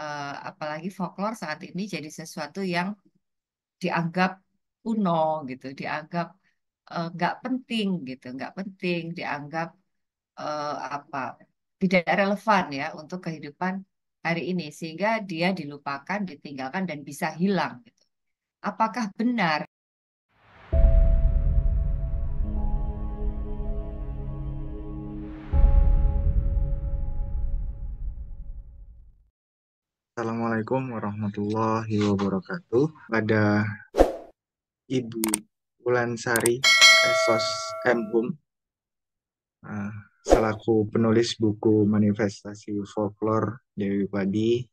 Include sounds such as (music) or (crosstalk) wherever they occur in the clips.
uh, apalagi folklore saat ini jadi sesuatu yang dianggap kuno gitu, dianggap eh, nggak uh, penting gitu, nggak penting, dianggap uh, apa tidak relevan ya untuk kehidupan hari ini sehingga dia dilupakan, ditinggalkan dan bisa hilang. Gitu. Apakah benar Assalamualaikum warahmatullahi wabarakatuh. Pada Ibu Ulansari Esos M. Hum, uh, eh, selaku penulis buku Manifestasi Folklore Dewi Padi,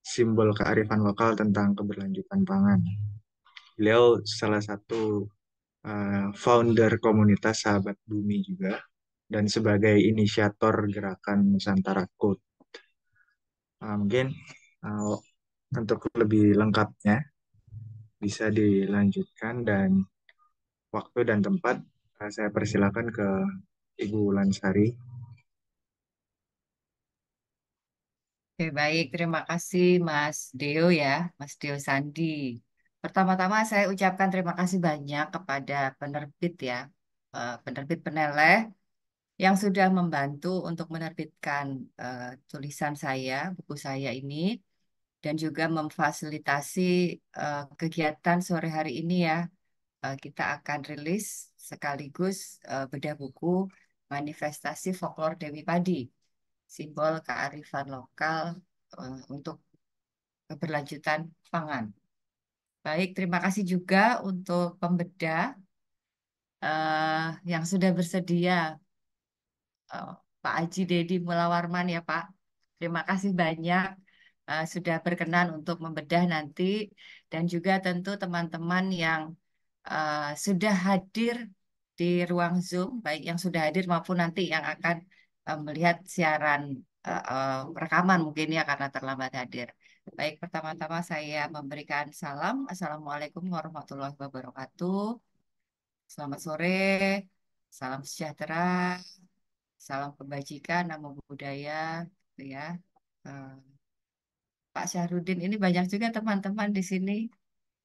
Simbol Kearifan Lokal tentang Keberlanjutan Pangan. Beliau salah satu uh, founder komunitas Sahabat Bumi juga, dan sebagai inisiator gerakan Nusantara Code uh, mungkin uh, untuk lebih lengkapnya bisa dilanjutkan dan waktu dan tempat uh, saya persilakan ke Ibu Lansari. Oke, baik. Terima kasih Mas Deo ya, Mas Deo Sandi. Pertama-tama saya ucapkan terima kasih banyak kepada penerbit ya, eh, penerbit peneleh yang sudah membantu untuk menerbitkan uh, tulisan saya, buku saya ini, dan juga memfasilitasi uh, kegiatan sore hari ini ya. Uh, kita akan rilis sekaligus uh, bedah buku manifestasi Folklore Dewi Padi, simbol kearifan lokal uh, untuk keberlanjutan pangan. Baik, terima kasih juga untuk pembedah uh, yang sudah bersedia Oh, Pak Aji Dedi Mulawarman ya Pak. Terima kasih banyak uh, sudah berkenan untuk membedah nanti dan juga tentu teman-teman yang uh, sudah hadir di ruang Zoom, baik yang sudah hadir maupun nanti yang akan uh, melihat siaran uh, uh, rekaman mungkin ya karena terlambat hadir. Baik, pertama-tama saya memberikan salam. Assalamualaikum warahmatullahi wabarakatuh. Selamat sore, salam sejahtera, Salam kebajikan, nama budaya, gitu ya. Eh, Pak Syahrudin ini banyak juga teman-teman di sini.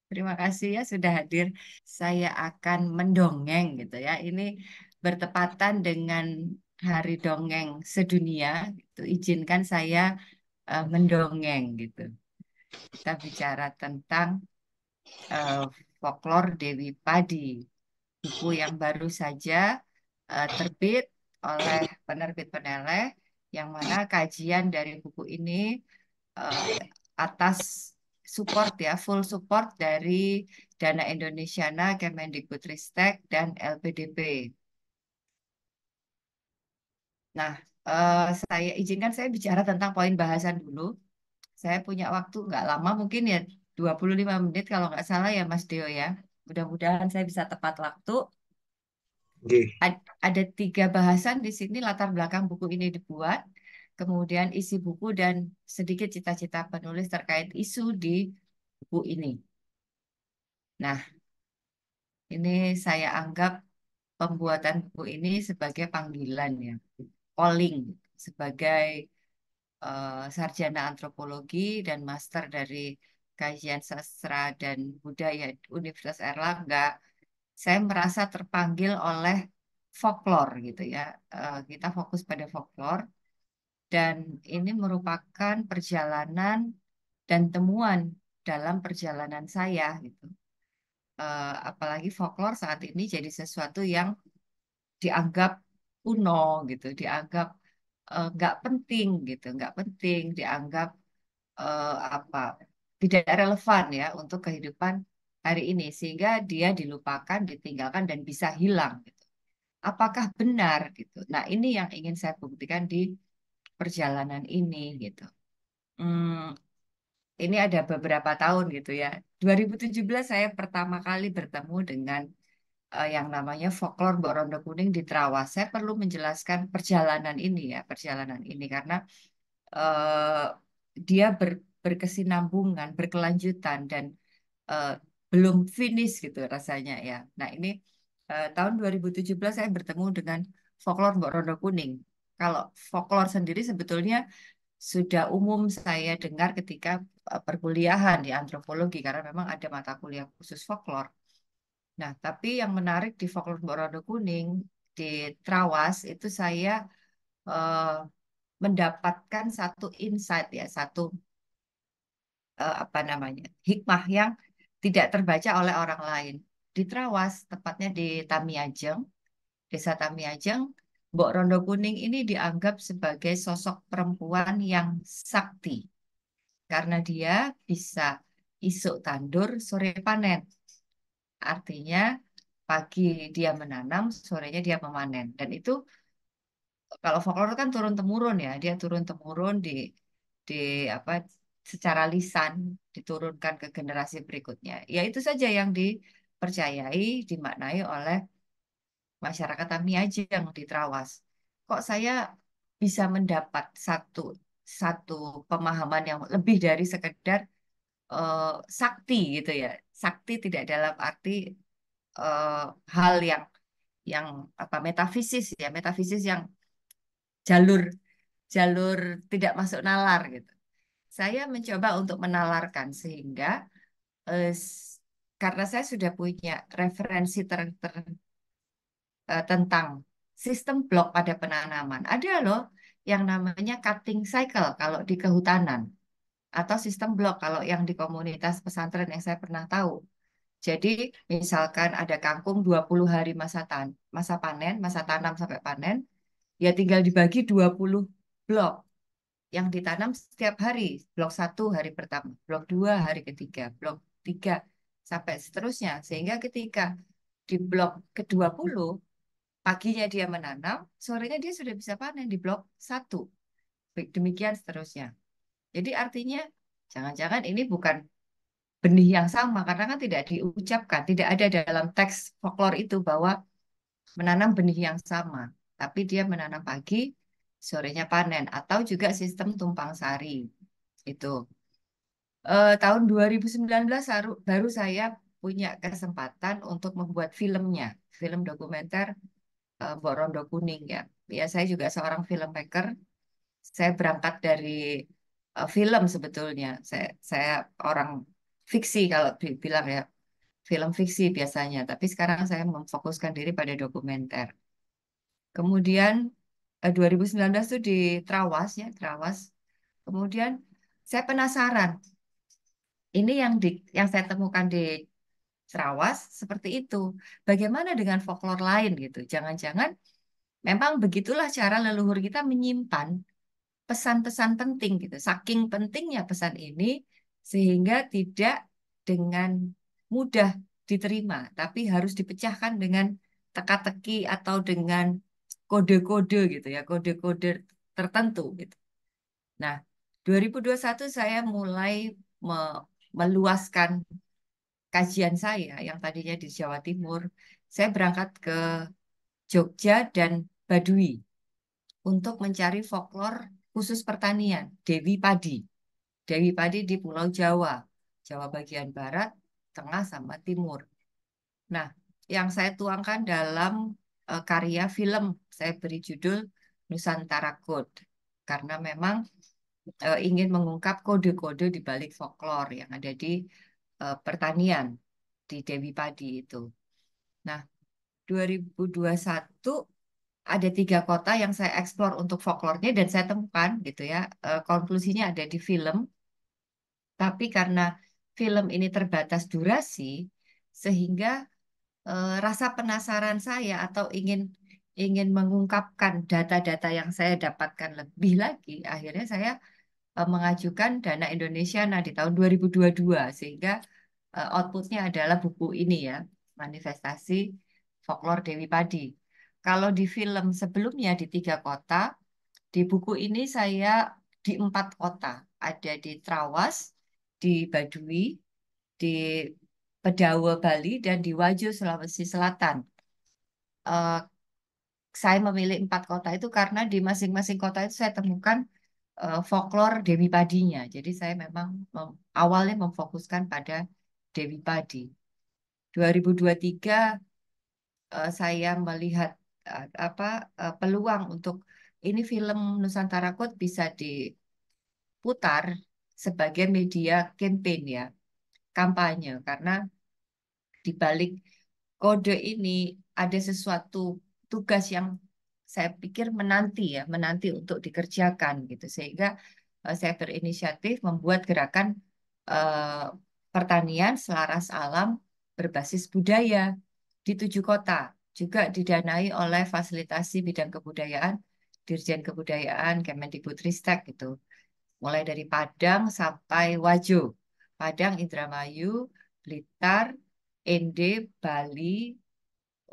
Terima kasih ya sudah hadir. Saya akan mendongeng gitu ya. Ini bertepatan dengan Hari Dongeng Sedunia. Itu Izinkan saya uh, mendongeng gitu. Kita bicara tentang uh, folklore Dewi Padi, buku yang baru saja uh, terbit oleh penerbit peneleh yang mana kajian dari buku ini uh, atas support ya full support dari Dana Indonesiana Kemendikbudristek dan LPDP. Nah, uh, saya izinkan saya bicara tentang poin bahasan dulu. Saya punya waktu nggak lama mungkin ya 25 menit kalau nggak salah ya Mas Dio ya. Mudah-mudahan saya bisa tepat waktu. Okay. Ada tiga bahasan di sini latar belakang buku ini dibuat, kemudian isi buku dan sedikit cita-cita penulis terkait isu di buku ini. Nah, ini saya anggap pembuatan buku ini sebagai panggilan ya, calling sebagai uh, sarjana antropologi dan master dari kajian sastra dan budaya Universitas Erlangga saya merasa terpanggil oleh folklore gitu ya. Eh, kita fokus pada folklore dan ini merupakan perjalanan dan temuan dalam perjalanan saya gitu. Eh, apalagi folklore saat ini jadi sesuatu yang dianggap kuno gitu, dianggap eh, nggak penting gitu, nggak penting, dianggap apa tidak relevan ya untuk kehidupan hari ini sehingga dia dilupakan, ditinggalkan dan bisa hilang gitu. Apakah benar gitu. Nah, ini yang ingin saya buktikan di perjalanan ini gitu. Hmm, ini ada beberapa tahun gitu ya. 2017 saya pertama kali bertemu dengan uh, yang namanya folklore Mbok Rondo Kuning di Trawas. Saya perlu menjelaskan perjalanan ini ya, perjalanan ini karena uh, dia ber, berkesinambungan, berkelanjutan dan uh, belum finish gitu rasanya ya. Nah ini eh, tahun 2017 saya bertemu dengan folklore Mbok Rondo Kuning. Kalau folklore sendiri sebetulnya sudah umum saya dengar ketika eh, perkuliahan di antropologi karena memang ada mata kuliah khusus folklore. Nah, tapi yang menarik di folklore Mbok Rondo Kuning di Trawas itu saya eh, mendapatkan satu insight ya, satu eh, apa namanya hikmah yang tidak terbaca oleh orang lain. Di Trawas, tepatnya di Tamiajeng, Desa Tamiajeng, Mbok Rondo Kuning ini dianggap sebagai sosok perempuan yang sakti. Karena dia bisa isuk tandur, sore panen. Artinya pagi dia menanam, sorenya dia memanen. Dan itu kalau folklore kan turun temurun ya, dia turun temurun di di apa secara lisan diturunkan ke generasi berikutnya. Ya itu saja yang dipercayai, dimaknai oleh masyarakat Amiyajeng yang diterawas. Kok saya bisa mendapat satu satu pemahaman yang lebih dari sekedar uh, sakti gitu ya. Sakti tidak dalam arti uh, hal yang yang apa metafisis ya, metafisis yang jalur jalur tidak masuk nalar gitu saya mencoba untuk menalarkan sehingga eh, karena saya sudah punya referensi ter ter eh, tentang sistem blok pada penanaman. Ada loh yang namanya cutting cycle kalau di kehutanan atau sistem blok kalau yang di komunitas pesantren yang saya pernah tahu. Jadi misalkan ada kangkung 20 hari masa tan masa panen, masa tanam sampai panen, ya tinggal dibagi 20 blok yang ditanam setiap hari, blok satu hari pertama, blok dua hari ketiga, blok tiga sampai seterusnya. Sehingga ketika di blok ke-20 paginya dia menanam, sorenya dia sudah bisa panen di blok satu Demikian seterusnya. Jadi artinya jangan-jangan ini bukan benih yang sama karena kan tidak diucapkan, tidak ada dalam teks folklore itu bahwa menanam benih yang sama, tapi dia menanam pagi, sorenya panen atau juga sistem tumpang sari itu eh, tahun 2019 baru, baru saya punya kesempatan untuk membuat filmnya film dokumenter eh, Mbok Rondo Kuning ya ya saya juga seorang filmmaker saya berangkat dari eh, film sebetulnya saya saya orang fiksi kalau bilang ya film fiksi biasanya tapi sekarang saya memfokuskan diri pada dokumenter kemudian 2019 eh, itu di Trawas ya, Trawas. Kemudian saya penasaran. Ini yang di yang saya temukan di Trawas seperti itu. Bagaimana dengan folklore lain gitu? Jangan-jangan memang begitulah cara leluhur kita menyimpan pesan-pesan penting gitu. Saking pentingnya pesan ini sehingga tidak dengan mudah diterima, tapi harus dipecahkan dengan teka-teki atau dengan kode-kode gitu ya, kode-kode tertentu gitu. Nah, 2021 saya mulai me meluaskan kajian saya yang tadinya di Jawa Timur, saya berangkat ke Jogja dan Baduy untuk mencari folklor khusus pertanian, Dewi Padi. Dewi Padi di Pulau Jawa, Jawa bagian barat, tengah sama timur. Nah, yang saya tuangkan dalam Eh, karya film saya beri judul Nusantara Code karena memang eh, ingin mengungkap kode-kode di balik folklore yang ada di eh, pertanian di Dewi Padi itu. Nah, 2021 ada tiga kota yang saya eksplor untuk folklornya dan saya temukan gitu ya konklusinya ada di film tapi karena film ini terbatas durasi sehingga Eh, rasa penasaran saya atau ingin ingin mengungkapkan data-data yang saya dapatkan lebih lagi, akhirnya saya eh, mengajukan Dana Indonesia nah di tahun 2022 sehingga eh, outputnya adalah buku ini ya, manifestasi folklore Dewi Padi. Kalau di film sebelumnya di tiga kota, di buku ini saya di empat kota, ada di Trawas, di Badui, di Pedawa Bali dan di Wajo Sulawesi Selatan. Uh, saya memilih empat kota itu karena di masing-masing kota itu saya temukan uh, folklore Dewi Padinya. Jadi saya memang mem awalnya memfokuskan pada Dewi Padi. 2023 uh, eh, saya melihat uh, apa uh, peluang untuk ini film Nusantara Kut bisa diputar sebagai media campaign ya kampanye karena di balik kode ini ada sesuatu tugas yang saya pikir menanti ya, menanti untuk dikerjakan gitu. Sehingga eh, saya berinisiatif membuat gerakan eh, pertanian selaras alam berbasis budaya di tujuh kota, juga didanai oleh fasilitasi bidang kebudayaan, Dirjen Kebudayaan Kemendikbudristek gitu. Mulai dari Padang sampai Wajo Padang, Indramayu, Blitar, Ende, Bali,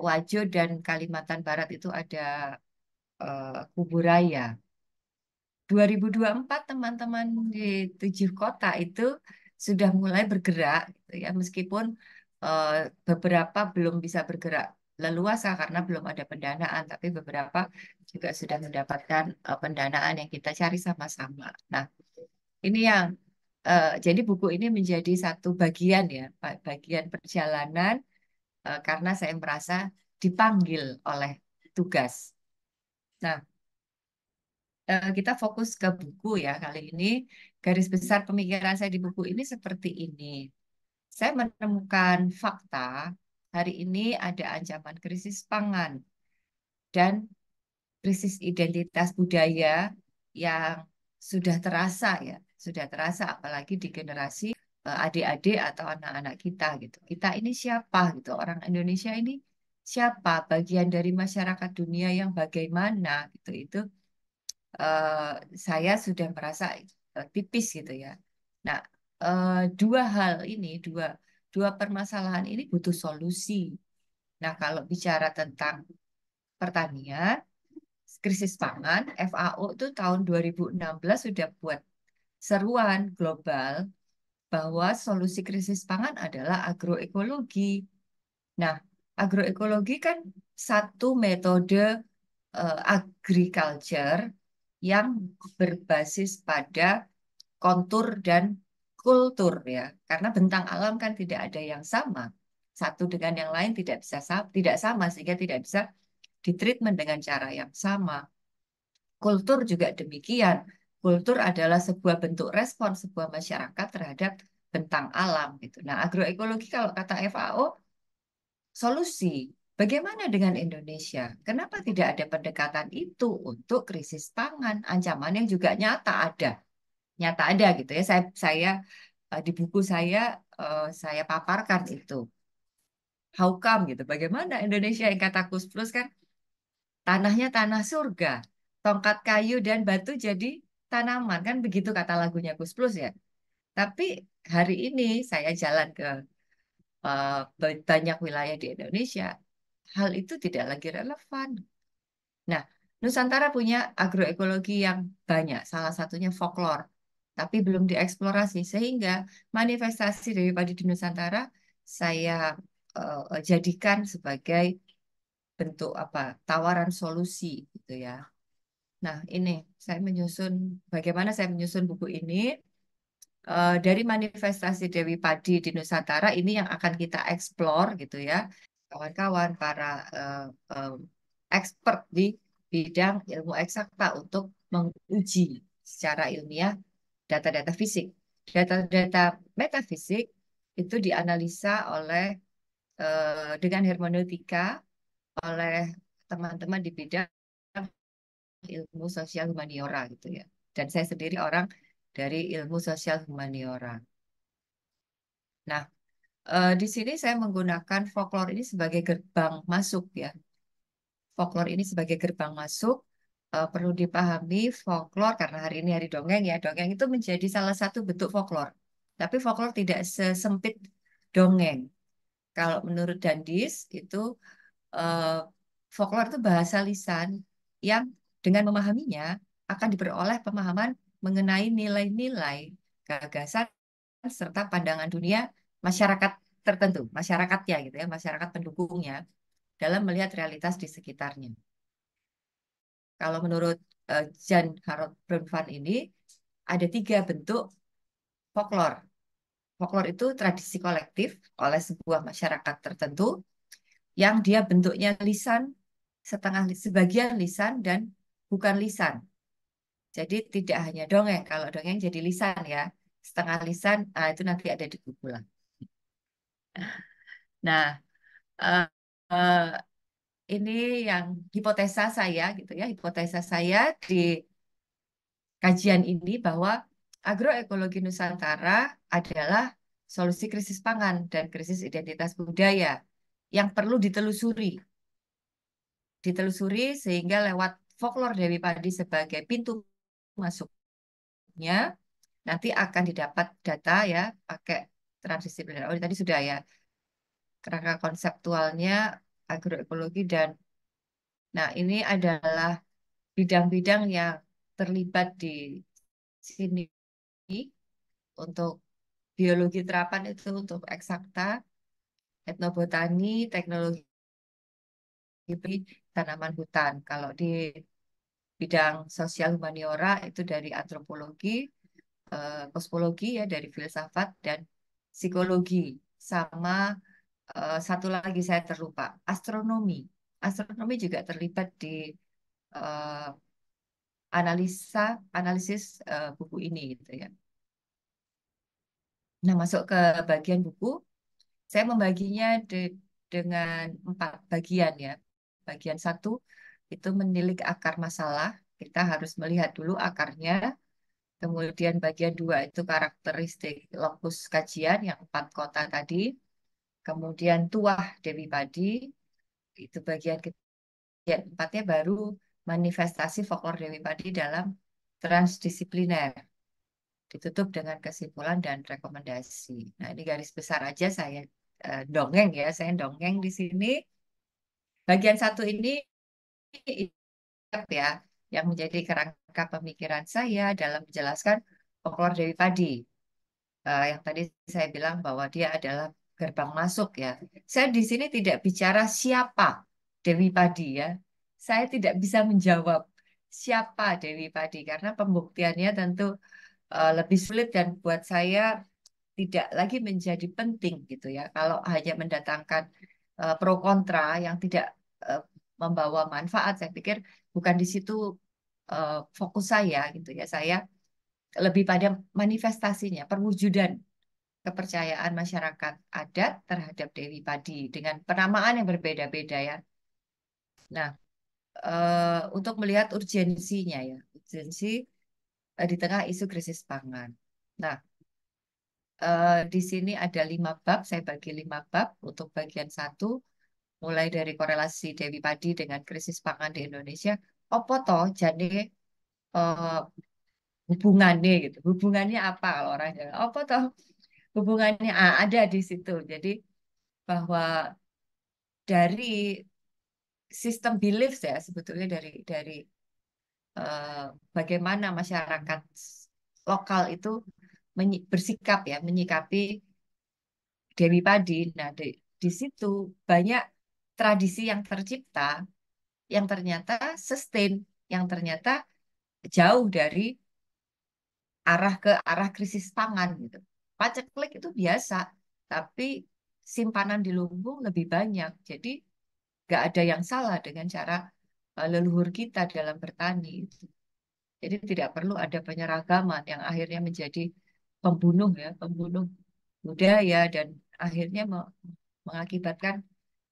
Wajo, dan Kalimantan Barat itu ada uh, Kuburaya. 2024 teman-teman di tujuh kota itu sudah mulai bergerak, gitu ya meskipun uh, beberapa belum bisa bergerak leluasa karena belum ada pendanaan, tapi beberapa juga sudah mendapatkan uh, pendanaan yang kita cari sama-sama. Nah, ini yang uh, jadi buku ini menjadi satu bagian ya, bagian perjalanan uh, karena saya merasa dipanggil oleh tugas. Nah, eh, kita fokus ke buku ya kali ini. Garis besar pemikiran saya di buku ini seperti ini. Saya menemukan fakta hari ini ada ancaman krisis pangan dan krisis identitas budaya yang sudah terasa ya sudah terasa apalagi di generasi eh, adik-adik atau anak-anak kita gitu. Kita ini siapa gitu? Orang Indonesia ini siapa? Bagian dari masyarakat dunia yang bagaimana gitu. Itu uh, saya sudah merasa uh, tipis gitu ya. Nah, uh, dua hal ini, dua dua permasalahan ini butuh solusi. Nah, kalau bicara tentang pertanian, krisis pangan, FAO itu tahun 2016 sudah buat seruan global bahwa solusi krisis pangan adalah agroekologi. Nah, agroekologi kan satu metode uh, agriculture yang berbasis pada kontur dan kultur ya. Karena bentang alam kan tidak ada yang sama. Satu dengan yang lain tidak bisa tidak sama sehingga tidak bisa ditreatment dengan cara yang sama. Kultur juga demikian Kultur adalah sebuah bentuk respon sebuah masyarakat terhadap bentang alam gitu. Nah, agroekologi kalau kata FAO solusi. Bagaimana dengan Indonesia? Kenapa tidak ada pendekatan itu untuk krisis pangan, ancaman yang juga nyata ada. Nyata ada gitu ya. Saya saya eh, di buku saya eh, saya paparkan itu. How come gitu? Bagaimana Indonesia yang kata Kus Plus kan tanahnya tanah surga, tongkat kayu dan batu jadi tanaman kan begitu kata lagunya Gus Plus ya. Tapi hari ini saya jalan ke uh, banyak wilayah di Indonesia, hal itu tidak lagi relevan. Nah, Nusantara punya agroekologi yang banyak, salah satunya folklore, tapi belum dieksplorasi sehingga manifestasi dari padi di Nusantara saya uh, jadikan sebagai bentuk apa tawaran solusi gitu ya Nah, ini saya menyusun bagaimana saya menyusun buku ini uh, dari manifestasi Dewi Padi di Nusantara ini yang akan kita eksplor gitu ya, kawan-kawan para uh, uh, expert di bidang ilmu eksakta untuk menguji secara ilmiah data-data fisik. Data-data metafisik itu dianalisa oleh uh, dengan hermeneutika oleh teman-teman di bidang ilmu sosial humaniora gitu ya. Dan saya sendiri orang dari ilmu sosial humaniora. Nah, eh, di sini saya menggunakan folklore ini sebagai gerbang masuk ya. Folklore ini sebagai gerbang masuk Uh, perlu dipahami folklore karena hari ini hari dongeng ya. Dongeng itu menjadi salah satu bentuk folklore. Tapi folklore tidak sesempit dongeng. Kalau menurut Dandis itu uh, folklore itu bahasa lisan yang dengan memahaminya, akan diperoleh pemahaman mengenai nilai-nilai, gagasan, serta pandangan dunia masyarakat tertentu, masyarakatnya gitu ya, masyarakat pendukungnya dalam melihat realitas di sekitarnya. Kalau menurut uh, Jan Harold Brunfan ini, ada tiga bentuk folklore. Folklore itu tradisi kolektif oleh sebuah masyarakat tertentu yang dia bentuknya lisan, setengah sebagian lisan dan bukan lisan. Jadi tidak hanya dongeng, kalau dongeng jadi lisan ya. Setengah lisan, nah itu nanti ada di buku Nah, uh, uh, ini yang hipotesa saya gitu ya, hipotesa saya di kajian ini bahwa agroekologi Nusantara adalah solusi krisis pangan dan krisis identitas budaya yang perlu ditelusuri. Ditelusuri sehingga lewat folklore Dewi Padi sebagai pintu masuknya nanti akan didapat data ya pakai transisi transdisipliner. Oh, tadi sudah ya. Kerangka konseptualnya agroekologi dan nah ini adalah bidang-bidang yang terlibat di sini untuk biologi terapan itu untuk eksakta, etnobotani, teknologi tanaman hutan. Kalau di bidang sosial humaniora itu dari antropologi, eh, kosmologi ya dari filsafat dan psikologi sama eh, satu lagi saya terlupa astronomi. Astronomi juga terlibat di eh, analisa analisis eh, buku ini gitu ya. Nah masuk ke bagian buku, saya membaginya de dengan empat bagian ya bagian satu itu menilik akar masalah. Kita harus melihat dulu akarnya. Kemudian bagian dua itu karakteristik lokus kajian yang empat kota tadi. Kemudian tuah Dewi Padi. Itu bagian ketiga. Empatnya baru manifestasi folklor Dewi Padi dalam transdisipliner ditutup dengan kesimpulan dan rekomendasi. Nah, ini garis besar aja saya eh, dongeng ya, saya dongeng di sini. Bagian satu ini ya yang menjadi kerangka pemikiran saya dalam menjelaskan Folklore Dewi Padi. Uh, yang tadi saya bilang bahwa dia adalah gerbang masuk ya. Saya di sini tidak bicara siapa Dewi Padi ya. Saya tidak bisa menjawab siapa Dewi Padi karena pembuktiannya tentu uh, lebih sulit dan buat saya tidak lagi menjadi penting gitu ya. Kalau hanya mendatangkan Eh, pro kontra yang tidak eh, membawa manfaat saya pikir bukan di situ eh, fokus saya gitu ya saya lebih pada manifestasinya perwujudan kepercayaan masyarakat adat terhadap Dewi Padi dengan penamaan yang berbeda-beda ya nah untuk melihat urgensinya ya urgensi di tengah isu krisis pangan nah Eh, di sini ada lima bab, saya bagi lima bab untuk bagian satu, mulai dari korelasi Dewi Padi dengan krisis pangan di Indonesia, apa toh jadi uh, eh, hubungannya gitu, hubungannya apa kalau orang jalan, apa toh hubungannya ah, ada di situ, jadi bahwa dari sistem beliefs ya sebetulnya dari dari uh, bagaimana masyarakat lokal itu bersikap ya menyikapi Dewi Padi. Nah di, di situ banyak tradisi yang tercipta yang ternyata sustain, yang ternyata jauh dari arah ke arah krisis pangan gitu. Paceklik itu biasa, tapi simpanan di lumbung lebih banyak. Jadi nggak ada yang salah dengan cara eh, leluhur kita dalam bertani. Jadi tidak perlu ada penyeragaman yang akhirnya menjadi pembunuh ya, pembunuh budaya dan akhirnya mengakibatkan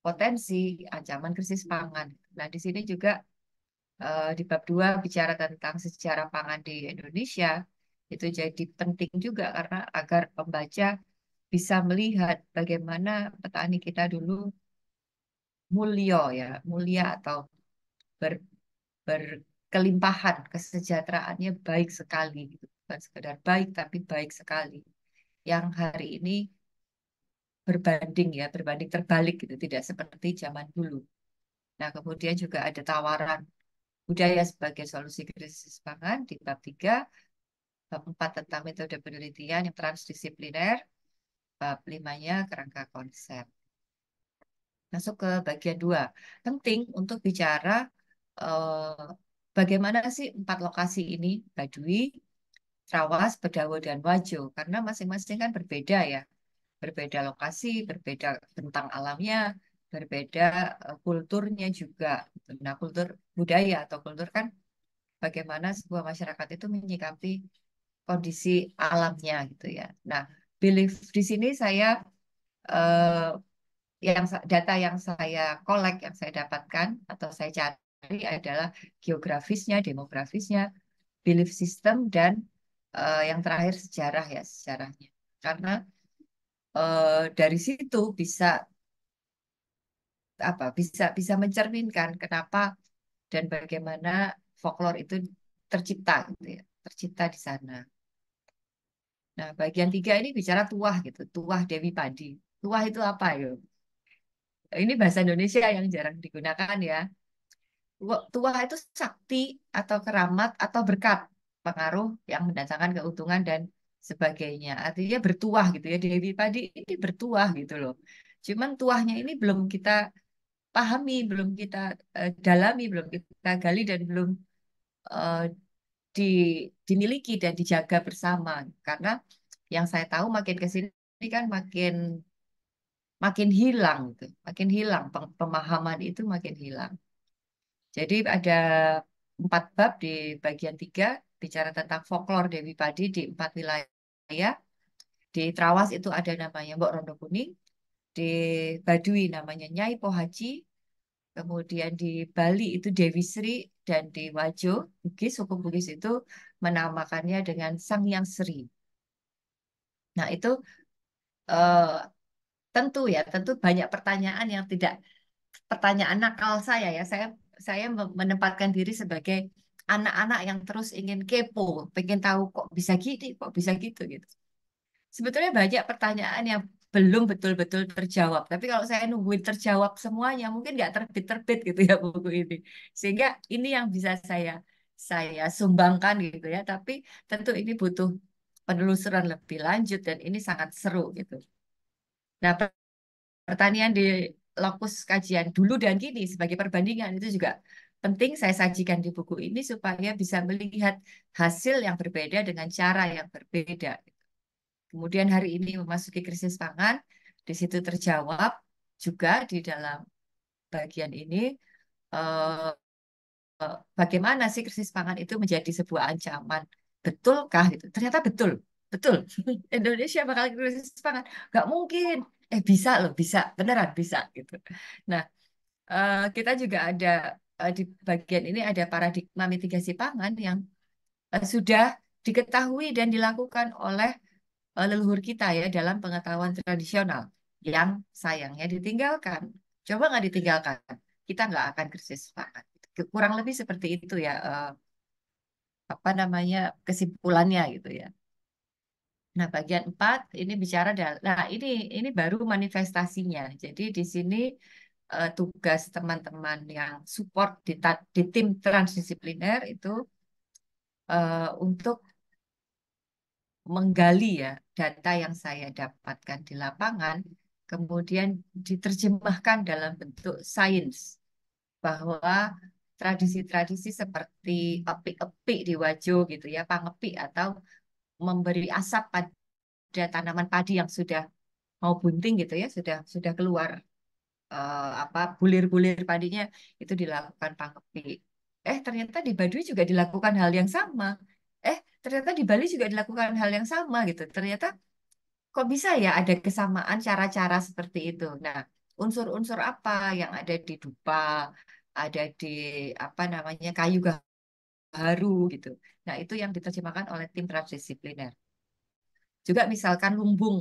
potensi ancaman krisis pangan. Nah, di sini juga eh, di bab dua bicara tentang sejarah pangan di Indonesia itu jadi penting juga karena agar pembaca bisa melihat bagaimana petani kita dulu mulio ya, mulia atau ber, berkelimpahan kesejahteraannya baik sekali gitu bukan sekedar baik tapi baik sekali yang hari ini berbanding ya berbanding terbalik gitu tidak seperti zaman dulu nah kemudian juga ada tawaran budaya sebagai solusi krisis pangan di bab 3 bab 4 tentang metode penelitian yang transdisipliner bab 5-nya kerangka konsep masuk ke bagian 2 penting untuk bicara eh, bagaimana sih empat lokasi ini Baduy Trawas, Bedawo, dan Wajo. Karena masing-masing kan berbeda ya. Berbeda lokasi, berbeda bentang alamnya, berbeda eh, kulturnya juga. Nah, kultur budaya atau kultur kan bagaimana sebuah masyarakat itu menyikapi kondisi alamnya gitu ya. Nah, belief di sini saya eh, yang data yang saya kolek, yang saya dapatkan atau saya cari adalah geografisnya, demografisnya, belief system dan uh, yang terakhir sejarah ya sejarahnya karena uh, dari situ bisa apa bisa bisa mencerminkan kenapa dan bagaimana folklore itu tercipta gitu ya tercipta di sana. Nah bagian tiga ini bicara tuah gitu tuah Dewi Padi tuah itu apa ya? Ini bahasa Indonesia yang jarang digunakan ya. Tuah itu sakti atau keramat atau berkat pengaruh yang mendatangkan keuntungan dan sebagainya. Artinya bertuah gitu ya Dewi padi ini bertuah gitu loh. Cuman tuahnya ini belum kita pahami, belum kita uh, dalami, belum kita gali dan belum uh, di, dimiliki dan dijaga bersama. Karena yang saya tahu makin kesini kan makin makin hilang gitu. Makin hilang pemahaman itu makin hilang. Jadi ada empat bab di bagian tiga bicara tentang folklor Dewi Padi di empat wilayah. Di Trawas itu ada namanya Mbok Rondo Kuning, di Badui namanya Nyai Pohaci, kemudian di Bali itu Dewi Sri, dan di Wajo, Bugis, suku Bugis itu menamakannya dengan Sang Yang Sri. Nah itu eh, tentu ya, tentu banyak pertanyaan yang tidak pertanyaan nakal saya ya. Saya saya menempatkan diri sebagai anak-anak yang terus ingin kepo, pengen tahu kok bisa gini, kok bisa gitu gitu. Sebetulnya banyak pertanyaan yang belum betul-betul terjawab. Tapi kalau saya nungguin terjawab semuanya, mungkin nggak terbit-terbit gitu ya buku ini. Sehingga ini yang bisa saya saya sumbangkan gitu ya. Tapi tentu ini butuh penelusuran lebih lanjut dan ini sangat seru gitu. Nah, pertanian di lokus kajian dulu dan kini sebagai perbandingan itu juga penting saya sajikan di buku ini supaya bisa melihat hasil yang berbeda dengan cara yang berbeda. Kemudian hari ini memasuki krisis pangan, di situ terjawab juga di dalam bagian ini eh, bagaimana sih krisis pangan itu menjadi sebuah ancaman betulkah gitu ternyata betul betul (laughs) Indonesia bakal krisis pangan Gak mungkin eh bisa loh bisa beneran bisa gitu nah eh, kita juga ada Eh, di bagian ini ada paradigma mitigasi pangan yang eh, sudah diketahui dan dilakukan oleh eh, leluhur kita ya dalam pengetahuan tradisional yang sayangnya ditinggalkan. Coba nggak ditinggalkan, kita nggak akan krisis pangan. Kurang lebih seperti itu ya apa namanya kesimpulannya gitu ya. Nah, bagian 4 ini bicara nah ini ini baru manifestasinya. Jadi di sini uh, tugas teman-teman yang support di, di tim transdisipliner itu uh, untuk menggali ya data yang saya dapatkan di lapangan kemudian diterjemahkan dalam bentuk sains bahwa tradisi-tradisi seperti epik-epik di Wajo gitu ya, pangepik atau memberi asap pada tanaman padi yang sudah mau bunting gitu ya, sudah sudah keluar uh, apa bulir-bulir padinya itu dilakukan pangkepi. Eh ternyata di Baduy juga dilakukan hal yang sama. Eh ternyata di Bali juga dilakukan hal yang sama gitu. Ternyata kok bisa ya ada kesamaan cara-cara seperti itu. Nah unsur-unsur apa yang ada di dupa, ada di apa namanya kayu baru gitu. Nah itu yang diterjemahkan oleh tim transdisipliner. Juga misalkan lumbung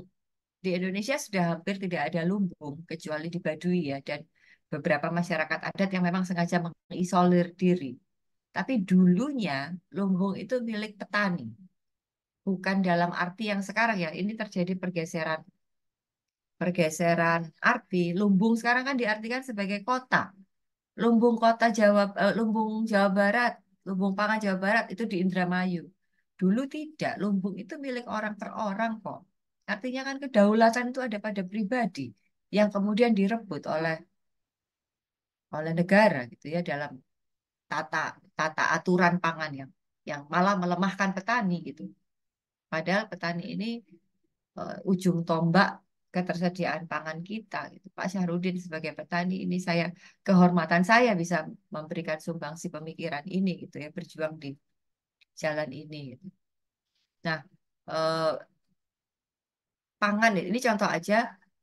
di Indonesia sudah hampir tidak ada lumbung kecuali di Baduy ya dan beberapa masyarakat adat yang memang sengaja mengisolir diri. Tapi dulunya lumbung itu milik petani. Bukan dalam arti yang sekarang ya, ini terjadi pergeseran pergeseran arti. Lumbung sekarang kan diartikan sebagai kota. Lumbung kota Jawa eh, lumbung Jawa Barat, lumbung pangan Jawa Barat itu di Indramayu. Dulu tidak, lumbung itu milik orang per orang kok Artinya kan kedaulatan itu ada pada pribadi yang kemudian direbut oleh oleh negara gitu ya dalam tata tata aturan pangan yang yang malah melemahkan petani gitu. Padahal petani ini uh, ujung tombak ketersediaan pangan kita gitu. Pak Syahrudin sebagai petani ini saya kehormatan saya bisa memberikan sumbangsi pemikiran ini gitu ya berjuang di jalan ini gitu. Nah, uh, pangan ya. Ini contoh aja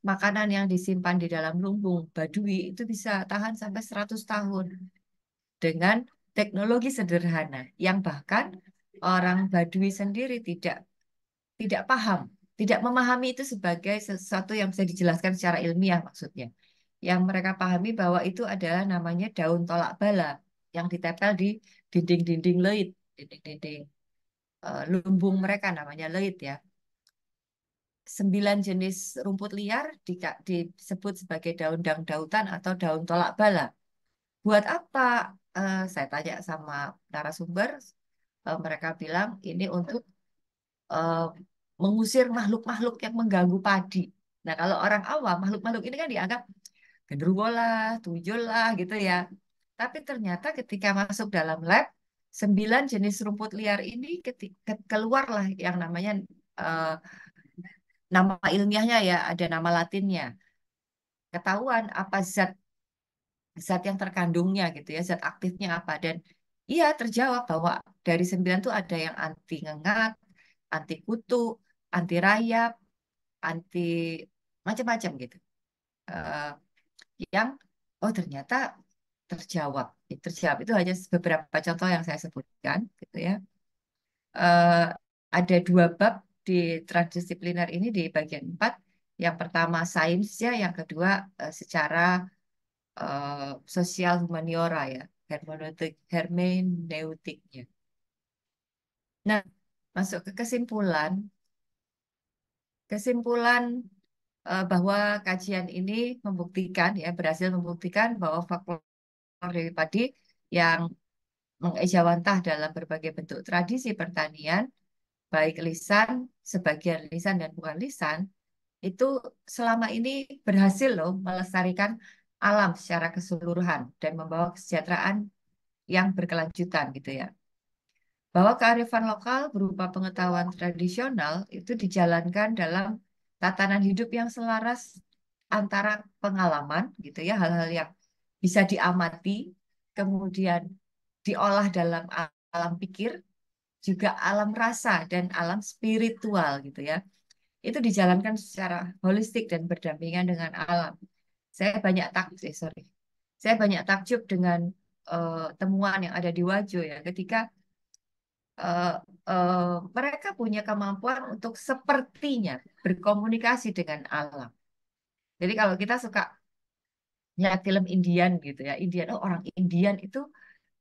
makanan yang disimpan di dalam lumbung badui itu bisa tahan sampai 100 tahun dengan teknologi sederhana yang bahkan orang badui sendiri tidak tidak paham, tidak memahami itu sebagai sesuatu yang bisa dijelaskan secara ilmiah maksudnya. Yang mereka pahami bahwa itu adalah namanya daun tolak bala yang ditempel di dinding-dinding leit, dinding-dinding eh, lumbung mereka namanya leit ya sembilan jenis rumput liar di, disebut sebagai daun dautan atau daun tolak bala. Buat apa? Uh, saya tanya sama narasumber, uh, mereka bilang ini untuk uh, mengusir makhluk-makhluk yang mengganggu padi. Nah kalau orang awam, makhluk-makhluk ini kan dianggap genderuwo lah, lah gitu ya. Tapi ternyata ketika masuk dalam lab, sembilan jenis rumput liar ini keluarlah yang namanya uh, nama ilmiahnya ya, ada nama latinnya. Ketahuan apa zat zat yang terkandungnya gitu ya, zat aktifnya apa dan iya terjawab bahwa dari sembilan tuh ada yang anti ngengat, anti kutu, anti rayap, anti macam-macam gitu. Uh, yang oh ternyata terjawab, terjawab itu hanya beberapa contoh yang saya sebutkan gitu ya. Uh, ada dua bab di transdisipliner ini di bagian 4, yang pertama sainsnya, yang kedua eh, secara uh, sosial humaniora ya, hermeneutik, hermeneutiknya. Nah, masuk ke kesimpulan. Kesimpulan uh, bahwa kajian ini membuktikan ya berhasil membuktikan bahwa faktor padi yang mengejawantah dalam berbagai bentuk tradisi pertanian baik lisan, sebagian lisan dan bukan lisan, itu selama ini berhasil loh melestarikan alam secara keseluruhan dan membawa kesejahteraan yang berkelanjutan gitu ya. Bahwa kearifan lokal berupa pengetahuan tradisional itu dijalankan dalam tatanan hidup yang selaras antara pengalaman gitu ya, hal-hal yang bisa diamati, kemudian diolah dalam alam pikir juga alam rasa dan alam spiritual gitu ya. Itu dijalankan secara holistik dan berdampingan dengan alam. Saya banyak takjub, eh, sorry. Saya banyak takjub dengan uh, temuan yang ada di Wajo ya ketika uh, uh, mereka punya kemampuan untuk sepertinya berkomunikasi dengan alam. Jadi kalau kita suka lihat film Indian gitu ya, Indian oh orang Indian itu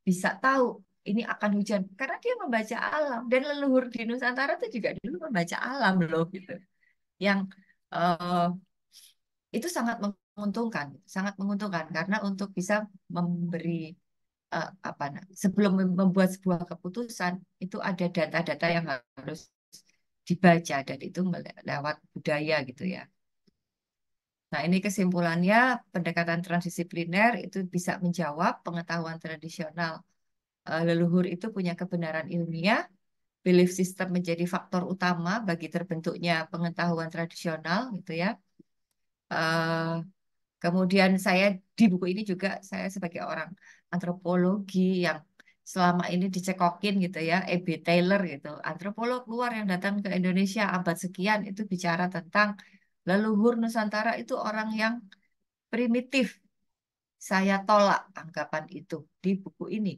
bisa tahu ini akan hujan karena dia membaca alam dan leluhur di Nusantara itu juga dulu membaca alam loh gitu yang uh, itu sangat menguntungkan gitu. sangat menguntungkan karena untuk bisa memberi uh, apa nah, sebelum membuat sebuah keputusan itu ada data-data yang harus dibaca dan itu lewat budaya gitu ya Nah, ini kesimpulannya pendekatan transdisipliner itu bisa menjawab pengetahuan tradisional Eh, leluhur itu punya kebenaran ilmiah, belief system menjadi faktor utama bagi terbentuknya pengetahuan tradisional gitu ya. Uh, kemudian saya di buku ini juga saya sebagai orang antropologi yang selama ini dicekokin gitu ya, E.B. Taylor gitu, antropolog luar yang datang ke Indonesia abad sekian itu bicara tentang leluhur Nusantara itu orang yang primitif. Saya tolak anggapan itu di buku ini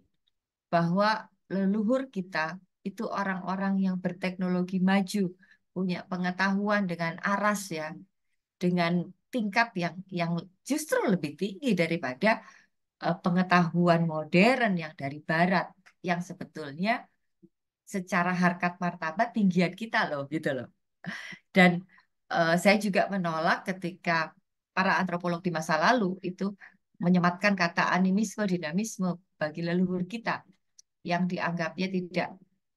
bahwa leluhur kita itu orang-orang yang berteknologi maju, punya pengetahuan dengan aras ya, dengan tingkat yang yang justru lebih tinggi daripada eh, pengetahuan modern yang dari barat yang sebetulnya secara harkat martabat tinggian kita loh gitu loh. Dan uh, saya juga menolak ketika para antropolog di masa lalu itu menyematkan kata animisme dinamisme bagi leluhur kita yang dianggapnya tidak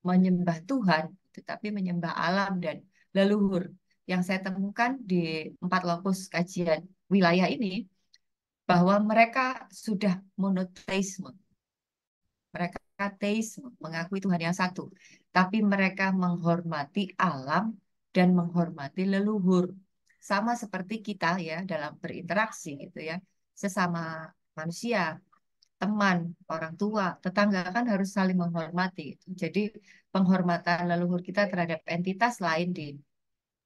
menyembah Tuhan, tetapi menyembah alam dan leluhur. Yang saya temukan di empat lokus kajian wilayah ini, bahwa mereka sudah monoteisme. Mereka teisme, mengakui Tuhan yang satu. Tapi mereka menghormati alam dan menghormati leluhur. Sama seperti kita ya dalam berinteraksi gitu ya, sesama manusia teman, orang tua, tetangga kan harus saling menghormati. Jadi penghormatan leluhur kita terhadap entitas lain di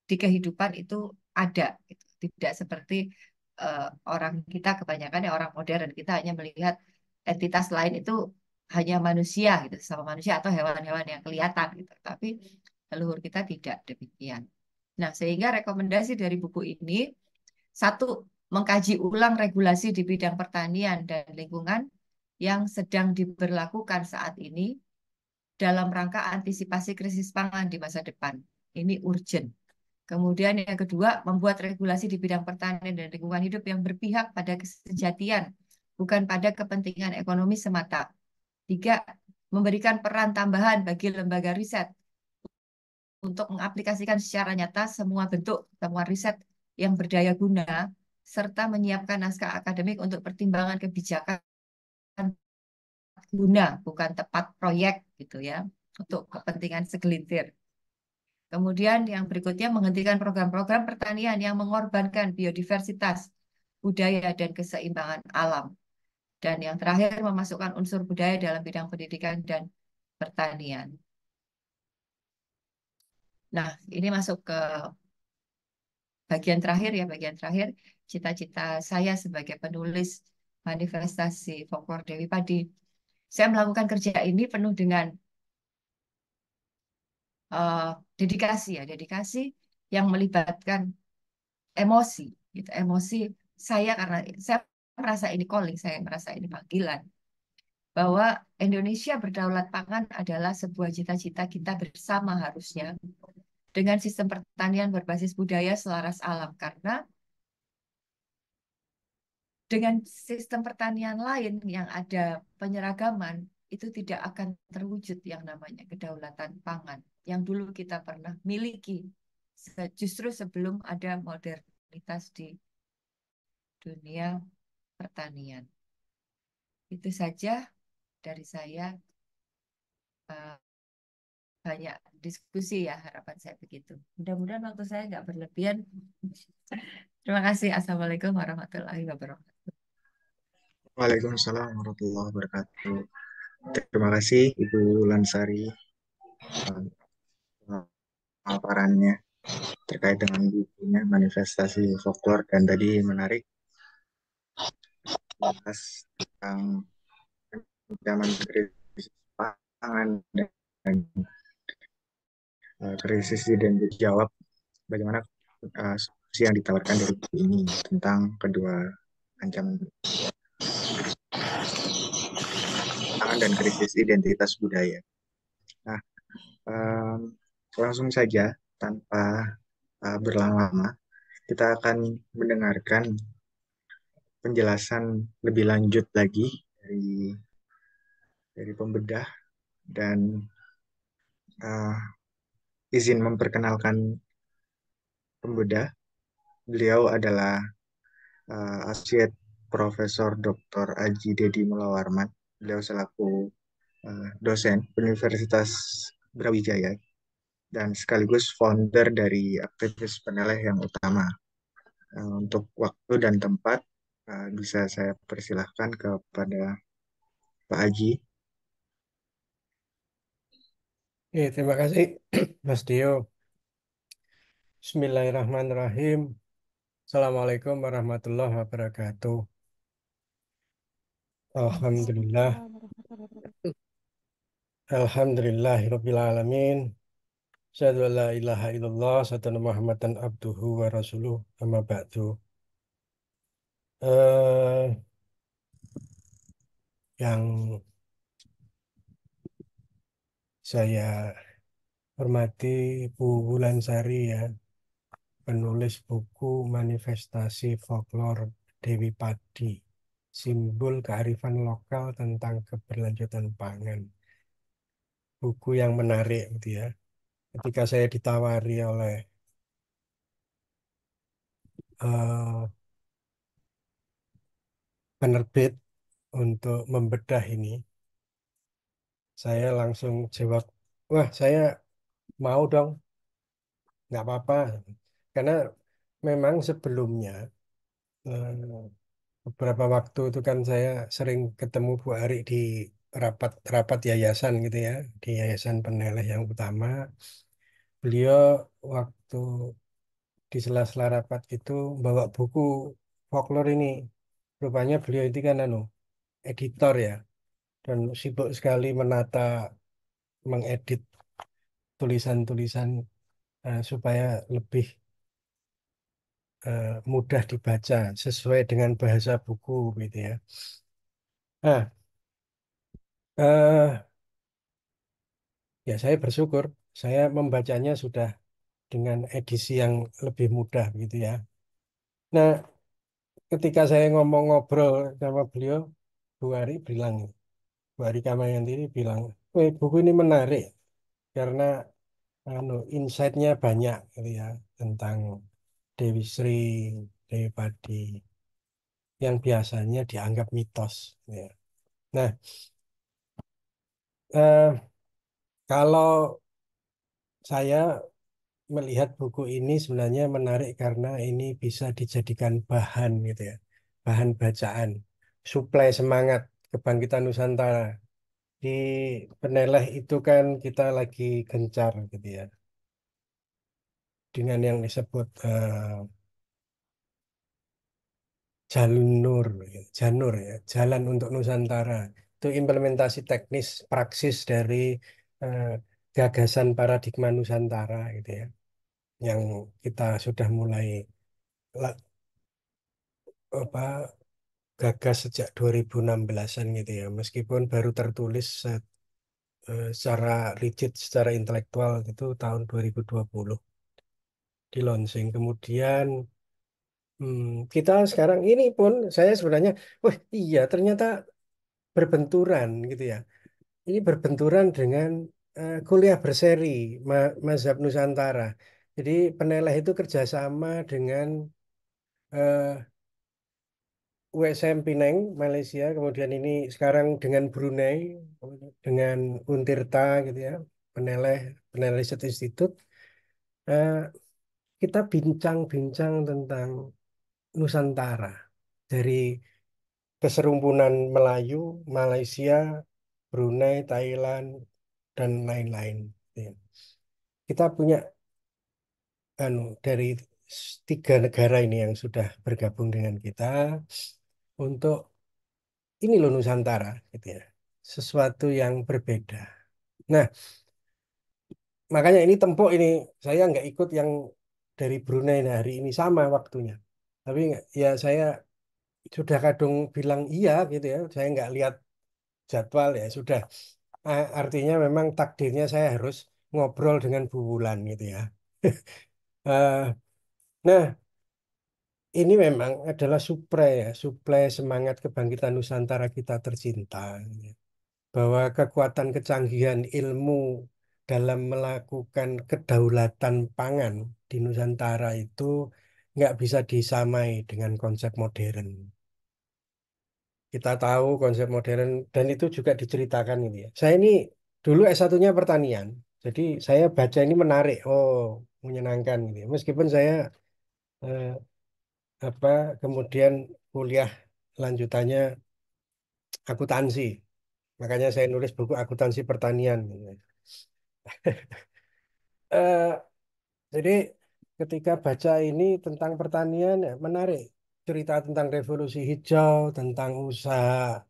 di kehidupan itu ada. Gitu. Tidak seperti uh, orang kita kebanyakan ya orang modern kita hanya melihat entitas lain itu hanya manusia gitu sama manusia atau hewan-hewan yang kelihatan gitu. Tapi leluhur kita tidak demikian. Nah, sehingga rekomendasi dari buku ini satu mengkaji ulang regulasi di bidang pertanian dan lingkungan yang sedang diberlakukan saat ini dalam rangka antisipasi krisis pangan di masa depan. Ini urgent. Kemudian yang kedua, membuat regulasi di bidang pertanian dan lingkungan hidup yang berpihak pada kesejatian, bukan pada kepentingan ekonomi semata. Tiga, memberikan peran tambahan bagi lembaga riset untuk mengaplikasikan secara nyata semua bentuk temuan riset yang berdaya guna serta menyiapkan naskah akademik untuk pertimbangan kebijakan guna, bukan tepat proyek gitu ya, untuk kepentingan segelintir. Kemudian yang berikutnya menghentikan program-program pertanian yang mengorbankan biodiversitas, budaya, dan keseimbangan alam. Dan yang terakhir memasukkan unsur budaya dalam bidang pendidikan dan pertanian. Nah, ini masuk ke bagian terakhir ya, bagian terakhir cita-cita saya sebagai penulis manifestasi folklore Dewi Padi saya melakukan kerja ini penuh dengan uh, dedikasi ya dedikasi yang melibatkan emosi gitu emosi saya karena saya merasa ini calling saya merasa ini panggilan bahwa Indonesia berdaulat pangan adalah sebuah cita-cita kita bersama harusnya dengan sistem pertanian berbasis budaya selaras alam karena dengan sistem pertanian lain yang ada penyeragaman itu tidak akan terwujud yang namanya kedaulatan pangan yang dulu kita pernah miliki justru sebelum ada modernitas di dunia pertanian. Itu saja dari saya eh, banyak diskusi ya harapan saya begitu. Mudah-mudahan waktu saya nggak berlebihan. (laughs) Terima kasih. Assalamualaikum warahmatullahi wabarakatuh. Waalaikumsalam warahmatullahi wabarakatuh. Terima kasih Ibu Lansari eh, paparannya terkait dengan bukunya manifestasi folklore dan tadi menarik bahas tentang zaman krisis pangan dan uh, krisis dan jawab bagaimana uh, solusi yang ditawarkan dari ini tentang kedua ancaman dan krisis identitas budaya. Nah, um, langsung saja tanpa uh, berlama-lama, kita akan mendengarkan penjelasan lebih lanjut lagi dari dari pembedah dan uh, izin memperkenalkan pembedah. Beliau adalah uh, eh, Asyid Profesor Dr. Aji Dedi Mulawarman beliau selaku uh, dosen Universitas Brawijaya dan sekaligus founder dari aktivis peneleh yang utama. Uh, untuk waktu dan tempat uh, bisa saya persilahkan kepada Pak Haji. Oke, terima kasih (clears throat) Mas Dio. Bismillahirrahmanirrahim. Assalamualaikum warahmatullahi wabarakatuh. Alhamdulillah. Alhamdulillah, Asyadu an la ilaha illallah, asyadu Muhammadan abduhu wa rasuluh, amma ba'du. Uh, yang saya hormati Bu Wulansari ya, penulis buku Manifestasi Folklore Dewi Padi simbol kearifan lokal tentang keberlanjutan pangan. Buku yang menarik gitu ya. Ketika saya ditawari oleh uh, penerbit untuk membedah ini, saya langsung jawab, wah saya mau dong, nggak apa-apa. Karena memang sebelumnya uh, beberapa waktu itu kan saya sering ketemu Bu Ari di rapat-rapat yayasan gitu ya, di yayasan peneleh yang utama. Beliau waktu di sela-sela rapat itu bawa buku folklore ini. Rupanya beliau itu kan anu editor ya dan sibuk sekali menata mengedit tulisan-tulisan uh, supaya lebih Eh, mudah dibaca sesuai dengan bahasa buku gitu ya. Nah, uh, ya saya bersyukur saya membacanya sudah dengan edisi yang lebih mudah gitu ya. Nah, ketika saya ngomong ngobrol sama beliau, Bu Ari bilang, Bu Ari bilang, eh buku ini menarik karena anu insight-nya banyak gitu ya tentang Dewi Sri, Dewi Padi, yang biasanya dianggap mitos. Ya. Nah, eh, kalau saya melihat buku ini sebenarnya menarik karena ini bisa dijadikan bahan gitu ya, bahan bacaan, suplai semangat kebangkitan Nusantara. Di Peneleh itu kan kita lagi gencar gitu ya, dengan yang disebut uh, jalur, janur ya, ya, jalan untuk Nusantara. Itu implementasi teknis praksis dari uh, gagasan paradigma Nusantara gitu ya. Yang kita sudah mulai apa gagas sejak 2016-an gitu ya. Meskipun baru tertulis eh, secara rigid, secara intelektual itu tahun 2020 di launching. Kemudian hmm, kita sekarang ini pun saya sebenarnya, wah iya ternyata berbenturan gitu ya. Ini berbenturan dengan uh, kuliah berseri ma Mazhab Nusantara. Jadi peneleh itu kerjasama dengan uh, eh, USM Pineng Malaysia, kemudian ini sekarang dengan Brunei, dengan Untirta gitu ya, peneleh peneleh institut Institute. Eh, kita bincang-bincang tentang Nusantara dari keserumpunan Melayu, Malaysia, Brunei, Thailand, dan lain-lain. Ya. Kita punya anu dari tiga negara ini yang sudah bergabung dengan kita untuk ini loh Nusantara gitu ya. Sesuatu yang berbeda. Nah, makanya ini tempo ini saya nggak ikut yang dari Brunei hari ini sama waktunya. Tapi ya saya sudah kadung bilang iya gitu ya. Saya nggak lihat jadwal ya sudah. Artinya memang takdirnya saya harus ngobrol dengan Bu Wulan gitu ya. (laughs) Eh, nah, ini memang adalah suplai ya, suplai semangat kebangkitan Nusantara kita tercinta. Gitu ya. Bahwa kekuatan kecanggihan ilmu dalam melakukan kedaulatan pangan di Nusantara itu nggak bisa disamai dengan konsep modern. Kita tahu konsep modern dan itu juga diceritakan ini ya. Saya ini dulu s 1 pertanian. Jadi saya baca ini menarik, oh menyenangkan gitu ya. Meskipun saya eh, apa kemudian kuliah lanjutannya akuntansi. Makanya saya nulis buku akuntansi pertanian gitu ya uh, (laughs) jadi ketika baca ini tentang pertanian ya menarik cerita tentang revolusi hijau tentang usaha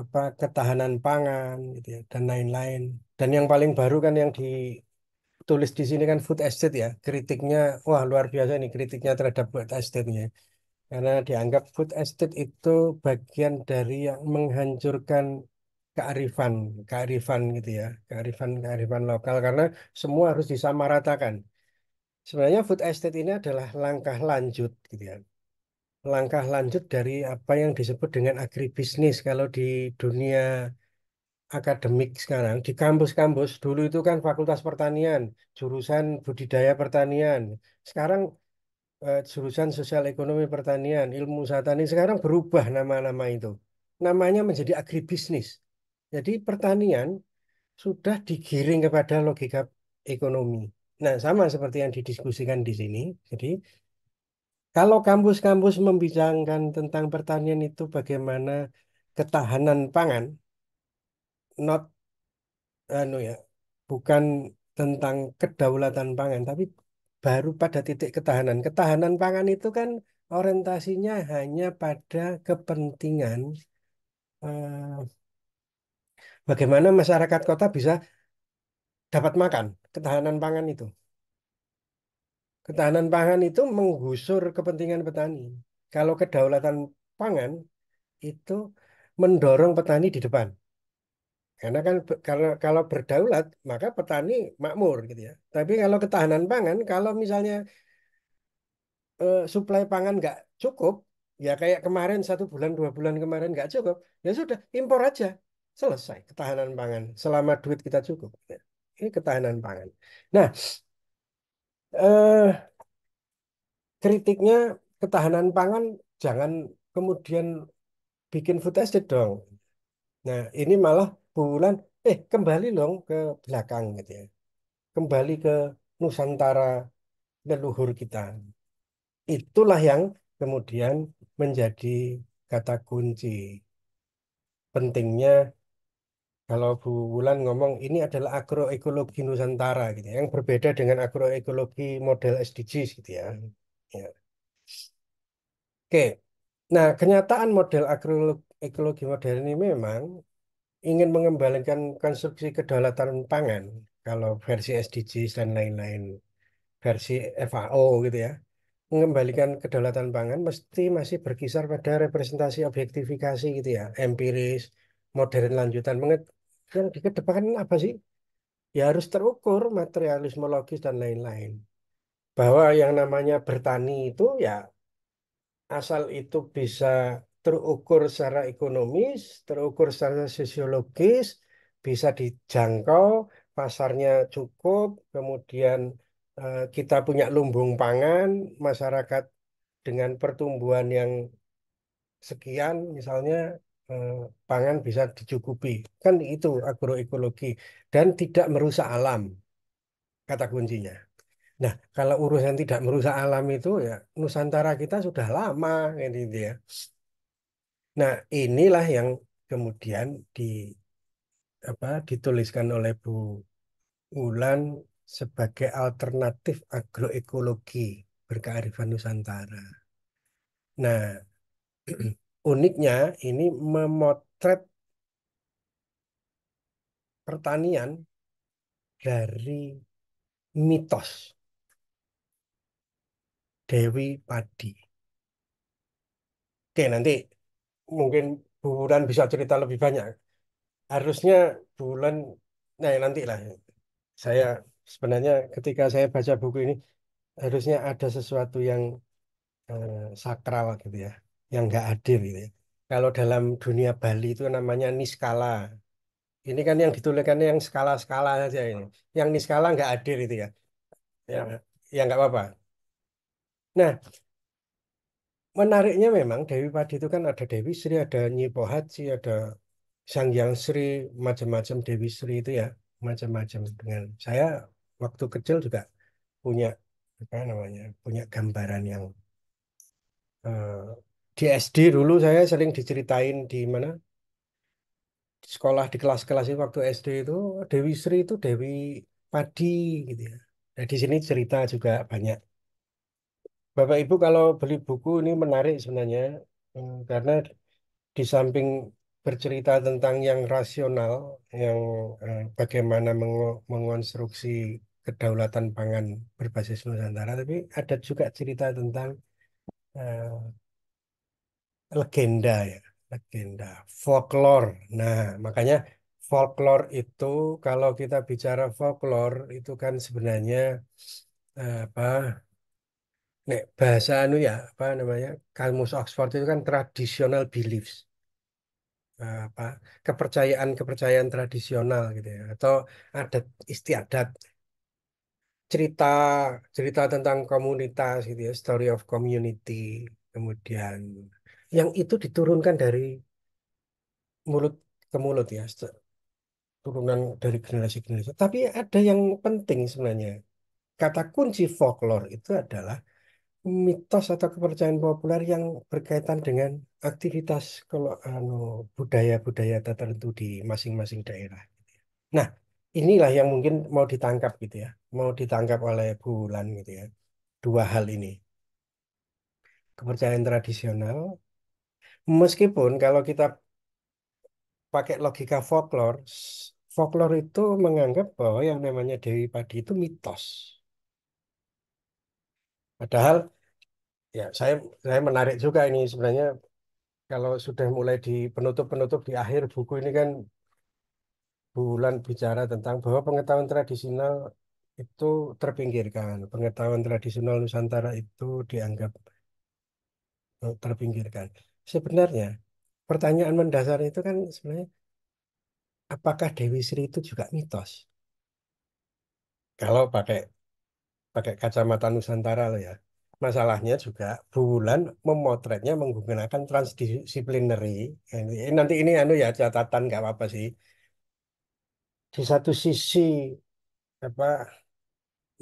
apa ketahanan pangan gitu ya, dan lain-lain dan yang paling baru kan yang ditulis di sini kan food estate ya kritiknya wah luar biasa ini kritiknya terhadap food estate nya ya. karena dianggap food estate itu bagian dari yang menghancurkan kearifan, kearifan gitu ya, kearifan kearifan lokal karena semua harus disamaratakan. Sebenarnya food estate ini adalah langkah lanjut gitu ya. Langkah lanjut dari apa yang disebut dengan agribisnis kalau di dunia akademik sekarang di kampus-kampus dulu itu kan fakultas pertanian, jurusan budidaya pertanian. Sekarang eh, jurusan sosial ekonomi pertanian, ilmu usaha tani sekarang berubah nama-nama itu namanya menjadi agribisnis. Jadi pertanian sudah digiring kepada logika ekonomi. Nah, sama seperti yang didiskusikan di sini. Jadi kalau kampus-kampus membicarakan tentang pertanian itu bagaimana ketahanan pangan, not anu ya, bukan tentang kedaulatan pangan, tapi baru pada titik ketahanan. Ketahanan pangan itu kan orientasinya hanya pada kepentingan eh, Bagaimana masyarakat kota bisa dapat makan, ketahanan pangan itu. Ketahanan pangan itu menggusur kepentingan petani. Kalau kedaulatan pangan itu mendorong petani di depan. Karena kan kalau kalau berdaulat maka petani makmur gitu ya. Tapi kalau ketahanan pangan kalau misalnya eh, suplai pangan nggak cukup ya kayak kemarin satu bulan dua bulan kemarin nggak cukup ya sudah impor aja selesai ketahanan pangan selama duit kita cukup ini ketahanan pangan nah eh, kritiknya ketahanan pangan jangan kemudian bikin food estate dong nah ini malah bulan eh kembali dong ke belakang gitu ya kembali ke nusantara leluhur kita itulah yang kemudian menjadi kata kunci pentingnya kalau Bu Wulan ngomong ini adalah agroekologi Nusantara gitu ya, yang berbeda dengan agroekologi model SDGs gitu ya. ya. Oke, nah kenyataan model agroekologi modern ini memang ingin mengembalikan konstruksi kedaulatan pangan kalau versi SDGs dan lain-lain versi FAO gitu ya mengembalikan kedaulatan pangan mesti masih berkisar pada representasi objektifikasi gitu ya empiris modern lanjutan yang dikedepankan apa sih? Ya harus terukur materialisme logis dan lain-lain. Bahwa yang namanya bertani itu ya asal itu bisa terukur secara ekonomis, terukur secara sosiologis, bisa dijangkau, pasarnya cukup, kemudian eh, kita punya lumbung pangan, masyarakat dengan pertumbuhan yang sekian misalnya Eh, pangan bisa dicukupi kan itu agroekologi dan tidak merusak alam kata kuncinya nah kalau urusan tidak merusak alam itu ya Nusantara kita sudah lama kan ini gitu dia. Ya. nah inilah yang kemudian di apa dituliskan oleh Bu Ulan sebagai alternatif agroekologi berkearifan Nusantara. Nah, (clears throat) uniknya ini memotret pertanian dari mitos Dewi Padi. Oke, nanti mungkin Bu Bulan bisa cerita lebih banyak. Harusnya Bu Bulan, nah ya, nanti lah. Saya sebenarnya ketika saya baca buku ini, harusnya ada sesuatu yang eh, sakral gitu ya yang nggak adil gitu ya. Kalau dalam dunia Bali itu namanya niskala. Ini kan yang dituliskan yang skala-skala saja ini. Yang niskala nggak adil itu ya. ya. Ya, ya nggak apa-apa. Nah, menariknya memang Dewi Padi itu kan ada Dewi Sri, ada Nyi Pohaci, ada Sang Yang Sri, macam-macam Dewi Sri itu ya, macam-macam dengan saya waktu kecil juga punya apa namanya punya gambaran yang uh, di SD dulu saya sering diceritain di mana di sekolah di kelas-kelas itu waktu SD itu Dewi Sri itu Dewi Padi gitu ya. Nah di sini cerita juga banyak. Bapak Ibu kalau beli buku ini menarik sebenarnya hmm, karena di samping bercerita tentang yang rasional, yang eh, bagaimana meng mengonstruksi kedaulatan pangan berbasis Nusantara, tapi ada juga cerita tentang eh, legenda ya, legenda, folklore. Nah, makanya folklore itu kalau kita bicara folklore itu kan sebenarnya eh, apa nek bahasa anu ya apa namanya kamus Oxford itu kan traditional beliefs eh, apa kepercayaan-kepercayaan tradisional gitu ya atau adat istiadat cerita cerita tentang komunitas gitu ya story of community kemudian yang itu diturunkan dari mulut ke mulut ya turunan dari generasi-generasi tapi ada yang penting sebenarnya kata kunci folklore itu adalah mitos atau kepercayaan populer yang berkaitan dengan aktivitas kalau anu budaya-budaya tertentu di masing-masing daerah. Gitu ya. Nah, inilah yang mungkin mau ditangkap gitu ya, mau ditangkap oleh Bulan gitu ya. Dua hal ini. Kepercayaan tradisional Meskipun kalau kita pakai logika folklore, folklore itu menganggap bahwa yang namanya Dewi Padi itu mitos. Padahal ya saya saya menarik juga ini sebenarnya kalau sudah mulai di penutup-penutup di akhir buku ini kan bulan bicara tentang bahwa pengetahuan tradisional itu terpinggirkan. Pengetahuan tradisional Nusantara itu dianggap eh, terpinggirkan sebenarnya pertanyaan mendasar itu kan sebenarnya apakah Dewi Sri itu juga mitos? Kalau pakai pakai kacamata Nusantara loh ya. Masalahnya juga Bulan memotretnya menggunakan transdisiplinary. Nanti ini anu ya catatan nggak apa-apa sih. Di satu sisi apa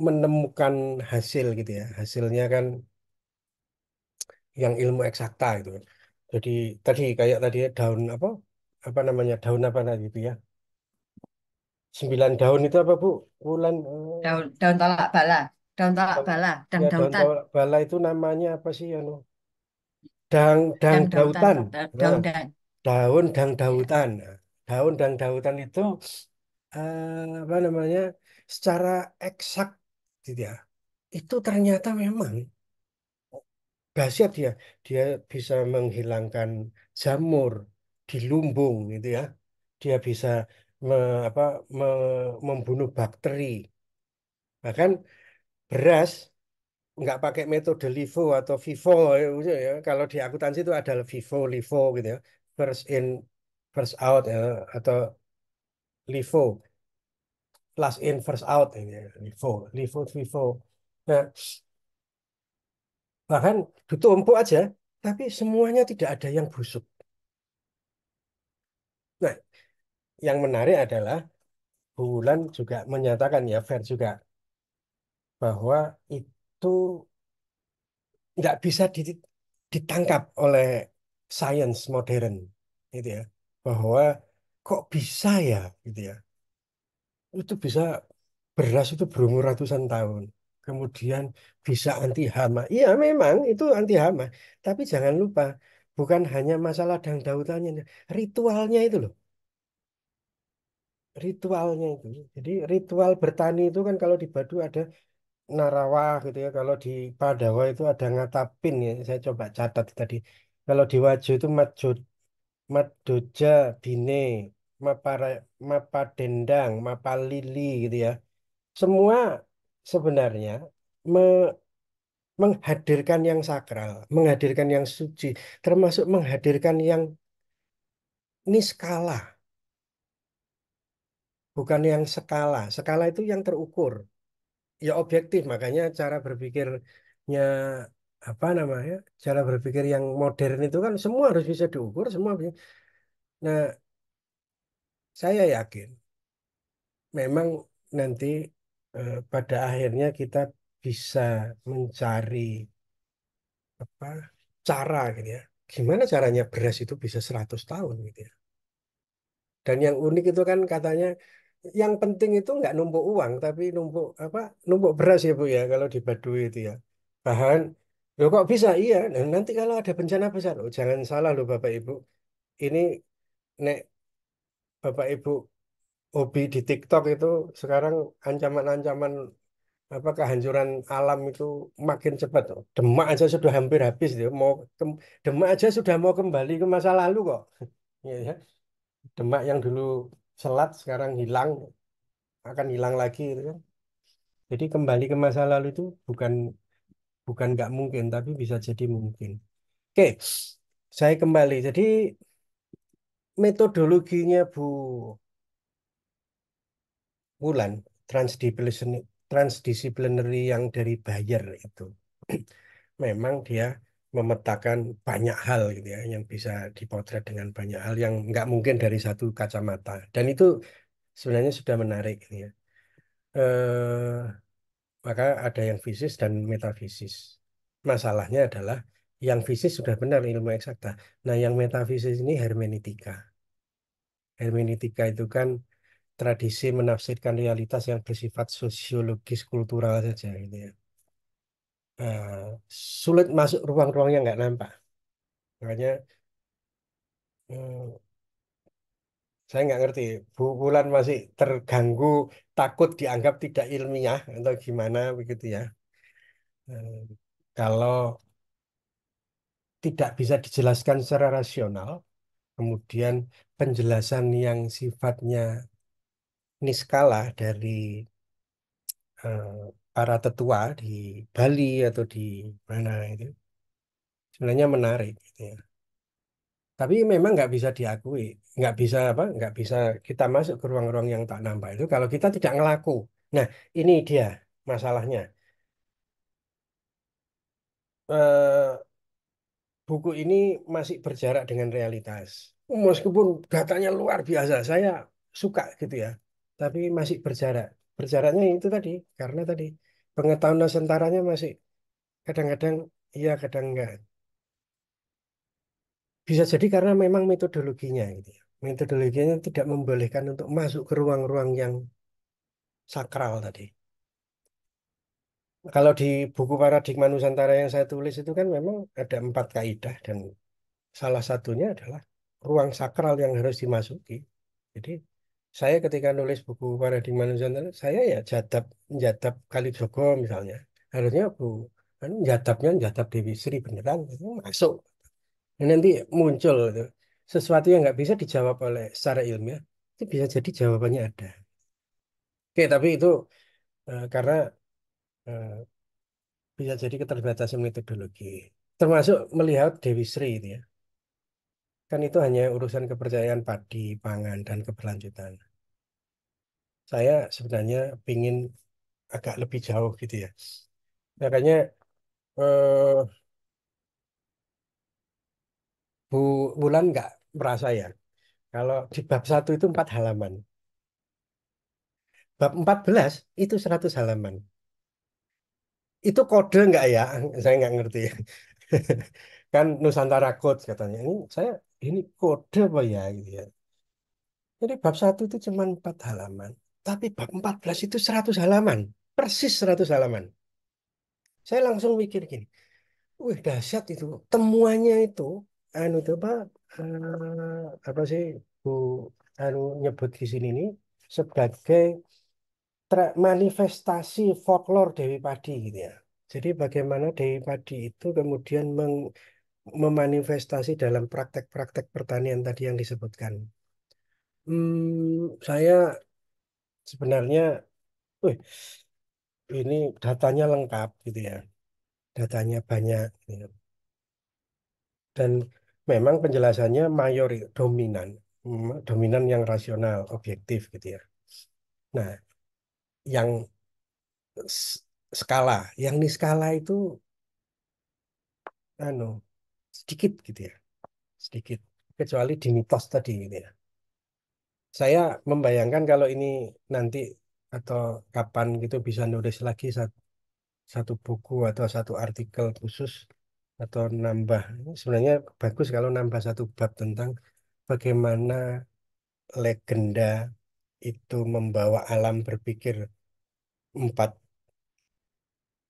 menemukan hasil gitu ya. Hasilnya kan yang ilmu eksakta gitu. Jadi tadi kayak tadi daun apa? Apa namanya? Daun apa tadi itu ya? Sembilan daun itu apa, Bu? Wulan eh, Daun, daun tolak bala, daun talak bala, dan ya daun dautan, tolak bala itu namanya apa sih ya? Dang dang dang dautan, dautan. daun Nah, daun dan. daun dang ya. dautan. Ah, daun dang dautan itu eh, apa namanya? Secara eksak gitu ya. Itu ternyata memang Dahsyat dia, dia bisa menghilangkan jamur di lumbung gitu ya. Dia bisa me, apa, me, membunuh bakteri. Bahkan beras nggak pakai metode LIFO atau FIFO ya. Kalau di akuntansi itu ada FIFO, LIFO gitu ya. First in, first out ya. atau LIFO. Last in, first out gitu ya. LIFO, LIFO, FIFO. Nah, Bahkan empuk aja, tapi semuanya tidak ada yang busuk. Nah, yang menarik adalah Bulan juga menyatakan ya, fair juga, bahwa itu nggak bisa ditangkap oleh sains modern, gitu ya. Bahwa kok bisa ya, gitu ya. Itu bisa beras itu berumur ratusan tahun kemudian bisa anti hama. Iya memang itu anti hama, tapi jangan lupa bukan hanya masalah dang dautannya, ritualnya itu loh. Ritualnya itu. Jadi ritual bertani itu kan kalau di Badu ada Narawa gitu ya, kalau di Padawa itu ada ngatapin ya. Saya coba catat tadi. Kalau di Wajo itu Madjud, mapa bine, dendang, mapadendang, mapalili gitu ya. Semua sebenarnya me menghadirkan yang sakral, menghadirkan yang suci, termasuk menghadirkan yang niskala. Bukan yang skala. Skala itu yang terukur. Ya objektif, makanya cara berpikirnya apa namanya? Cara berpikir yang modern itu kan semua harus bisa diukur, semua bisa. Nah, saya yakin memang nanti Eh, pada akhirnya kita bisa mencari apa cara gitu ya. Gimana caranya beras itu bisa 100 tahun gitu ya. Dan yang unik itu kan katanya yang penting itu nggak numpuk uang tapi numpuk apa numpuk beras ya Bu ya kalau di Baduy itu ya. Bahan lo kok bisa? Iya, nah, nanti kalau ada bencana besar, lo jangan salah lo Bapak Ibu. Ini nek Bapak Ibu hobi di TikTok itu sekarang ancaman-ancaman apa kehancuran alam itu makin cepat tuh. Demak aja sudah hampir habis dia Mau Demak aja sudah mau kembali ke masa lalu kok. (laughs) ya. Demak yang dulu selat sekarang hilang akan hilang lagi gitu kan. Jadi kembali ke masa lalu itu bukan bukan nggak mungkin tapi bisa jadi mungkin. Oke, saya kembali. Jadi metodologinya Bu Wulan transdisciplinary, transdisciplinary yang dari Bayer itu (clears throat) memang dia memetakan banyak hal gitu ya yang bisa dipotret dengan banyak hal yang nggak mungkin dari satu kacamata dan itu sebenarnya sudah menarik gitu ya eh, maka ada yang fisis dan metafisis masalahnya adalah yang fisis sudah benar ilmu eksakta nah yang metafisis ini hermeneutika hermeneutika itu kan tradisi menafsirkan realitas yang bersifat sosiologis kultural saja gitu ya. Uh, sulit masuk ruang-ruang yang nggak nampak. Makanya uh, saya nggak ngerti, bulan masih terganggu, takut dianggap tidak ilmiah atau gimana begitu ya. Uh, kalau tidak bisa dijelaskan secara rasional, kemudian penjelasan yang sifatnya skala dari uh, para tetua di Bali atau di mana itu sebenarnya menarik gitu ya. Tapi memang nggak bisa diakui, nggak bisa apa, nggak bisa kita masuk ke ruang-ruang yang tak nampak itu kalau kita tidak ngelaku. Nah ini dia masalahnya. Uh, buku ini masih berjarak dengan realitas. Meskipun datanya luar biasa, saya suka gitu ya tapi masih berjarak. Berjaraknya itu tadi, karena tadi pengetahuan Nusantaranya masih kadang-kadang iya, kadang enggak. Bisa jadi karena memang metodologinya gitu ya. Metodologinya tidak membolehkan untuk masuk ke ruang-ruang yang sakral tadi. Kalau di buku paradigma Nusantara yang saya tulis itu kan memang ada empat kaidah dan salah satunya adalah ruang sakral yang harus dimasuki. Jadi saya ketika nulis buku paradigma horizontal saya ya jatap jatap kali joko misalnya harusnya bu kan jatapnya jatap Dewi Sri beneran itu masuk dan nanti muncul itu sesuatu yang nggak bisa dijawab oleh secara ilmiah itu bisa jadi jawabannya ada oke tapi itu uh, karena uh, bisa jadi keterbatasan metodologi termasuk melihat Dewi Sri itu ya kan itu hanya urusan kepercayaan padi, pangan, dan keberlanjutan saya sebenarnya ingin agak lebih jauh gitu ya. Makanya eh, Bu Wulan nggak merasa ya, kalau di bab satu itu empat halaman. Bab belas itu seratus halaman. Itu kode nggak ya? (laughs) Saya nggak ngerti. (laughs) kan Nusantara Code katanya. Ini saya ini kode apa ya gitu ya. Jadi bab satu itu cuma empat halaman. Tapi bab 14 itu 100 halaman. Persis 100 halaman. Saya langsung mikir gini. Wih dahsyat itu. Temuannya itu. Anu itu apa. Uh, apa sih. Bu anu nyebut di sini nih. Sebagai manifestasi folklore Dewi Padi gitu ya. Jadi bagaimana Dewi Padi itu kemudian meng, memanifestasi dalam praktek-praktek pertanian tadi yang disebutkan. Hmm, saya sebenarnya wih, ini datanya lengkap gitu ya. Datanya banyak. Gitu. Ya. Dan memang penjelasannya mayor dominan. Dominan yang rasional, objektif gitu ya. Nah, yang skala, yang di skala itu anu sedikit gitu ya. Sedikit kecuali di mitos tadi gitu ya saya membayangkan kalau ini nanti atau kapan gitu bisa nulis lagi satu, satu buku atau satu artikel khusus atau nambah sebenarnya bagus kalau nambah satu bab tentang bagaimana legenda itu membawa alam berpikir empat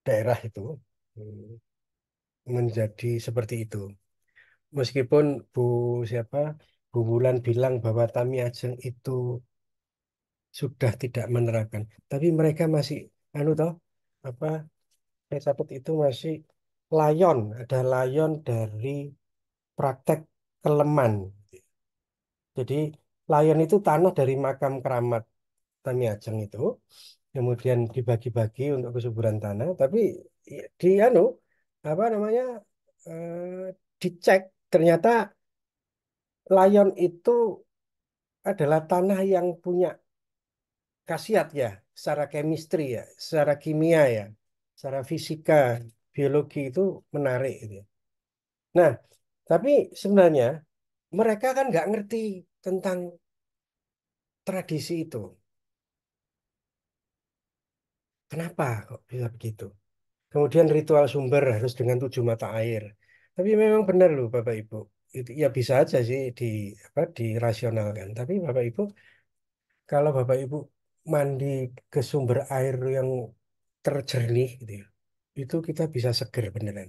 daerah itu hmm, menjadi seperti itu meskipun Bu siapa Gugulan bilang bahwa Tami Ajeng itu sudah tidak menerapkan. Tapi mereka masih, anu toh, apa, saya sebut itu masih layon, ada layon dari praktek keleman. Jadi layon itu tanah dari makam keramat Tami Ajeng itu, kemudian dibagi-bagi untuk kesuburan tanah, tapi di anu, apa namanya, eh, dicek ternyata Lion itu adalah tanah yang punya khasiat ya, secara chemistry ya, secara kimia ya, secara fisika, biologi itu menarik gitu. Nah, tapi sebenarnya mereka kan nggak ngerti tentang tradisi itu. Kenapa kok bisa begitu? Kemudian ritual sumber harus dengan tujuh mata air. Tapi memang benar loh Bapak Ibu ya bisa aja sih di apa dirasionalkan tapi Bapak Ibu kalau Bapak Ibu mandi ke sumber air yang terjernih gitu ya itu kita bisa seger beneran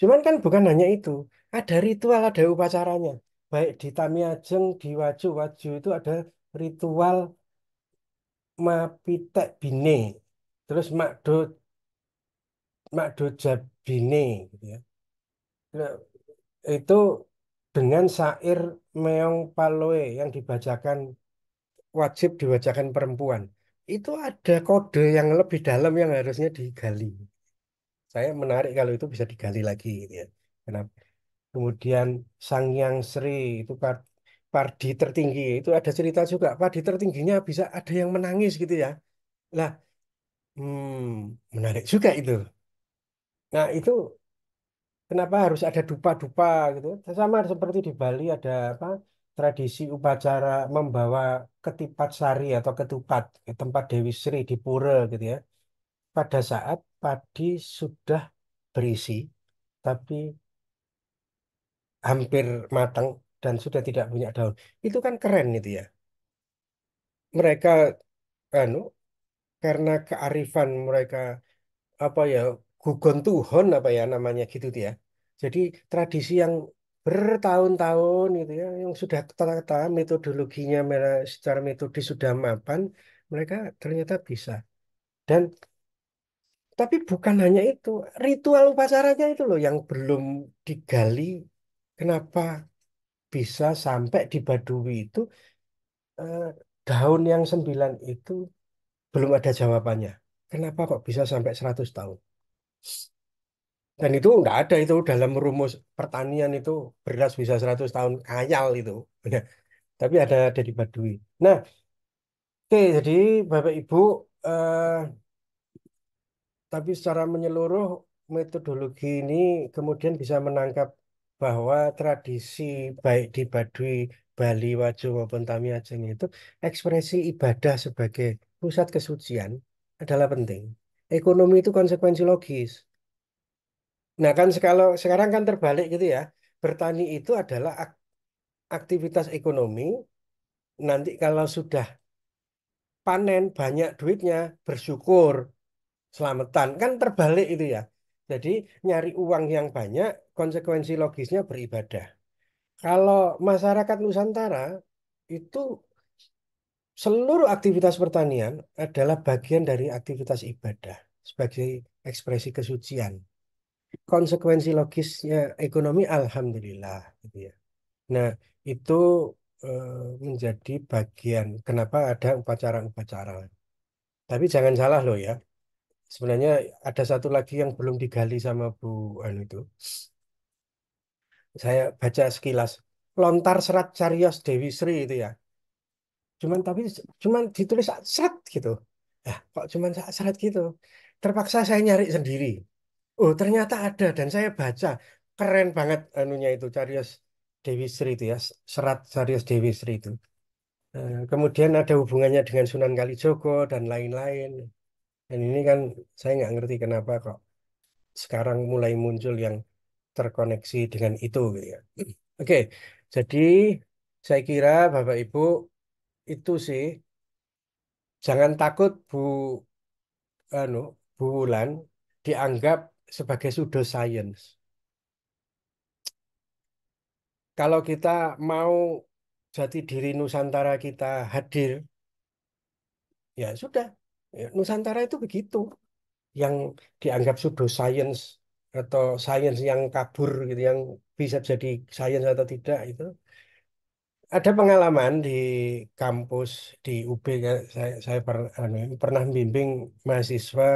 cuman kan bukan hanya itu ada ritual ada upacaranya baik di Tamiajeng di Waju Waju itu ada ritual mapitek bine terus makdo makdo jabine gitu ya nah, itu dengan syair Meong Paloe yang dibacakan wajib dibacakan perempuan itu ada kode yang lebih dalam yang harusnya digali saya menarik kalau itu bisa digali lagi gitu ya kenapa kemudian Sang Yang Sri itu Pardi tertinggi itu ada cerita juga Pardi tertingginya bisa ada yang menangis gitu ya lah hmm, menarik juga itu nah itu kenapa harus ada dupa-dupa gitu sama seperti di Bali ada apa tradisi upacara membawa ketipat sari atau ketupat ke tempat Dewi Sri di pura gitu ya pada saat padi sudah berisi tapi hampir matang dan sudah tidak punya daun itu kan keren gitu ya mereka anu karena kearifan mereka apa ya gugon Tuhon apa ya namanya gitu ya. Jadi tradisi yang bertahun-tahun gitu ya yang sudah tertata metodologinya secara metode sudah mapan mereka ternyata bisa dan tapi bukan hanya itu ritual upacaranya itu loh yang belum digali kenapa bisa sampai di Badui itu eh, daun yang sembilan itu belum ada jawabannya kenapa kok bisa sampai 100 tahun dan itu enggak ada itu dalam rumus pertanian itu beras bisa 100 tahun kayal itu. (laughs) tapi ada dari Badui. Nah, oke jadi Bapak Ibu eh, tapi secara menyeluruh metodologi ini kemudian bisa menangkap bahwa tradisi baik di Badui, Bali, Wajo maupun Tamiajeng itu ekspresi ibadah sebagai pusat kesucian adalah penting. Ekonomi itu konsekuensi logis. Nah kan kalau sekarang kan terbalik gitu ya. Bertani itu adalah aktivitas ekonomi. Nanti kalau sudah panen banyak duitnya bersyukur selamatan kan terbalik itu ya. Jadi nyari uang yang banyak konsekuensi logisnya beribadah. Kalau masyarakat Nusantara itu seluruh aktivitas pertanian adalah bagian dari aktivitas ibadah sebagai ekspresi kesucian. Konsekuensi logisnya ekonomi alhamdulillah gitu ya. Nah, itu eh, menjadi bagian kenapa ada upacara-upacara. Tapi jangan salah loh ya. Sebenarnya ada satu lagi yang belum digali sama Bu Anu itu. Saya baca sekilas lontar serat Carios Dewi Sri itu ya cuman tapi cuman ditulis saat serat gitu ya kok cuman saat serat gitu terpaksa saya nyari sendiri oh ternyata ada dan saya baca keren banget anunya itu Carius Dewi Sri itu ya serat Carius Dewi Sri itu eh, kemudian ada hubungannya dengan Sunan Kalijogo dan lain-lain dan ini kan saya nggak ngerti kenapa kok sekarang mulai muncul yang terkoneksi dengan itu gitu ya (clears throat) oke jadi saya kira Bapak Ibu itu sih jangan takut Bu anu Bu Wulan dianggap sebagai science Kalau kita mau jati diri Nusantara kita hadir, ya sudah. Ya, Nusantara itu begitu. Yang dianggap science atau science yang kabur gitu, yang bisa jadi science atau tidak itu ada pengalaman di kampus di UB saya saya per, anu, pernah membimbing mahasiswa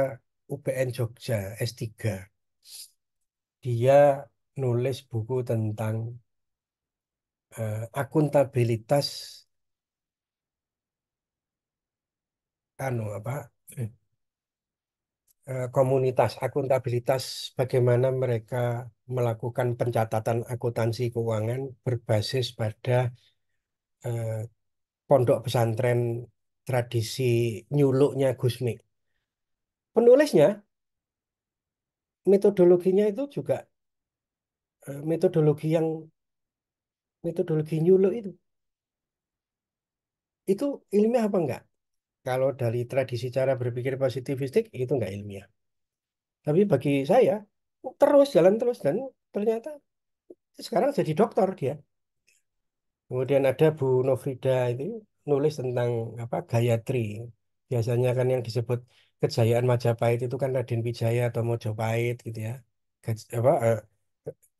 UPN Jogja S3. Dia nulis buku tentang uh, akuntabilitas anu apa uh, komunitas akuntabilitas bagaimana mereka melakukan pencatatan akuntansi keuangan berbasis pada Eh, pondok pesantren tradisi nyuluknya Gus Mik Penulisnya metodologinya itu juga eh, metodologi yang metodologi nyuluk itu. Itu ilmiah apa enggak? Kalau dari tradisi cara berpikir positivistik itu enggak ilmiah. Tapi bagi saya terus jalan terus dan ternyata sekarang jadi dokter dia. Kemudian ada Bu Nofrida itu nulis tentang apa Gayatri. Biasanya kan yang disebut kejayaan Majapahit itu kan Raden Wijaya atau Mojopahit gitu ya. Gaj apa eh,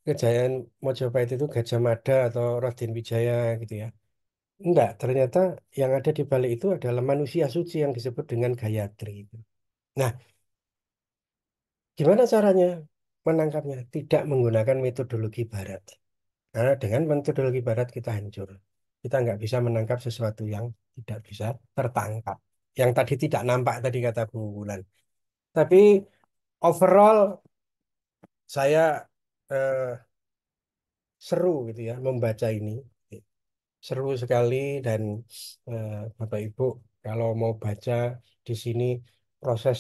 kejayaan Mojopahit itu Gajah Mada atau Raden Wijaya gitu ya. Enggak, ternyata yang ada di balik itu adalah manusia suci yang disebut dengan Gayatri. Nah, gimana caranya menangkapnya? Tidak menggunakan metodologi barat karena dengan metodologi barat kita hancur. Kita nggak bisa menangkap sesuatu yang tidak bisa tertangkap. Yang tadi tidak nampak tadi kata Bu Wulan. Tapi overall saya eh, seru gitu ya membaca ini. Seru sekali dan eh, Bapak Ibu kalau mau baca di sini proses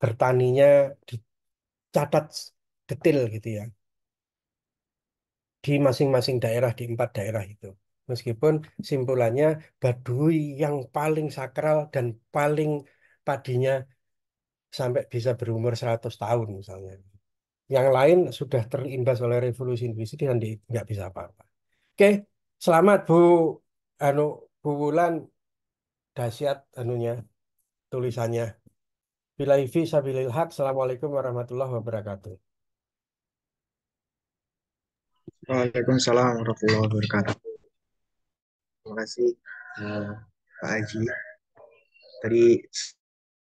bertaninya dicatat detail gitu ya di masing-masing daerah di empat daerah itu. Meskipun simpulannya Baduy yang paling sakral dan paling padinya sampai bisa berumur 100 tahun misalnya. Yang lain sudah terimbas oleh revolusi industri dan nggak bisa apa-apa. Oke, selamat Bu anu Bu Wulan dahsyat anunya tulisannya. Bila Ivi, Assalamualaikum warahmatullahi wabarakatuh. Waalaikumsalam warahmatullahi wabarakatuh. Terima kasih uh, Pak Haji. Tadi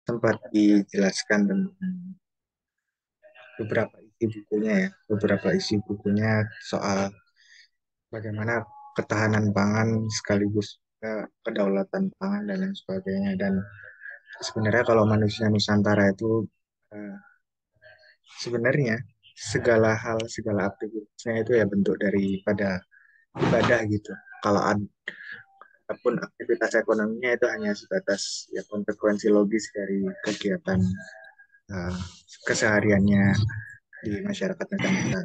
sempat dijelaskan tentang beberapa isi bukunya ya, beberapa isi bukunya soal bagaimana ketahanan pangan sekaligus eh, kedaulatan pangan dan lain sebagainya dan sebenarnya kalau manusia Nusantara itu uh, sebenarnya segala hal segala aktivitasnya itu ya bentuk daripada ibadah gitu kalau ad, aktivitas ekonominya itu hanya sebatas ya konsekuensi logis dari kegiatan uh, kesehariannya di masyarakat kita.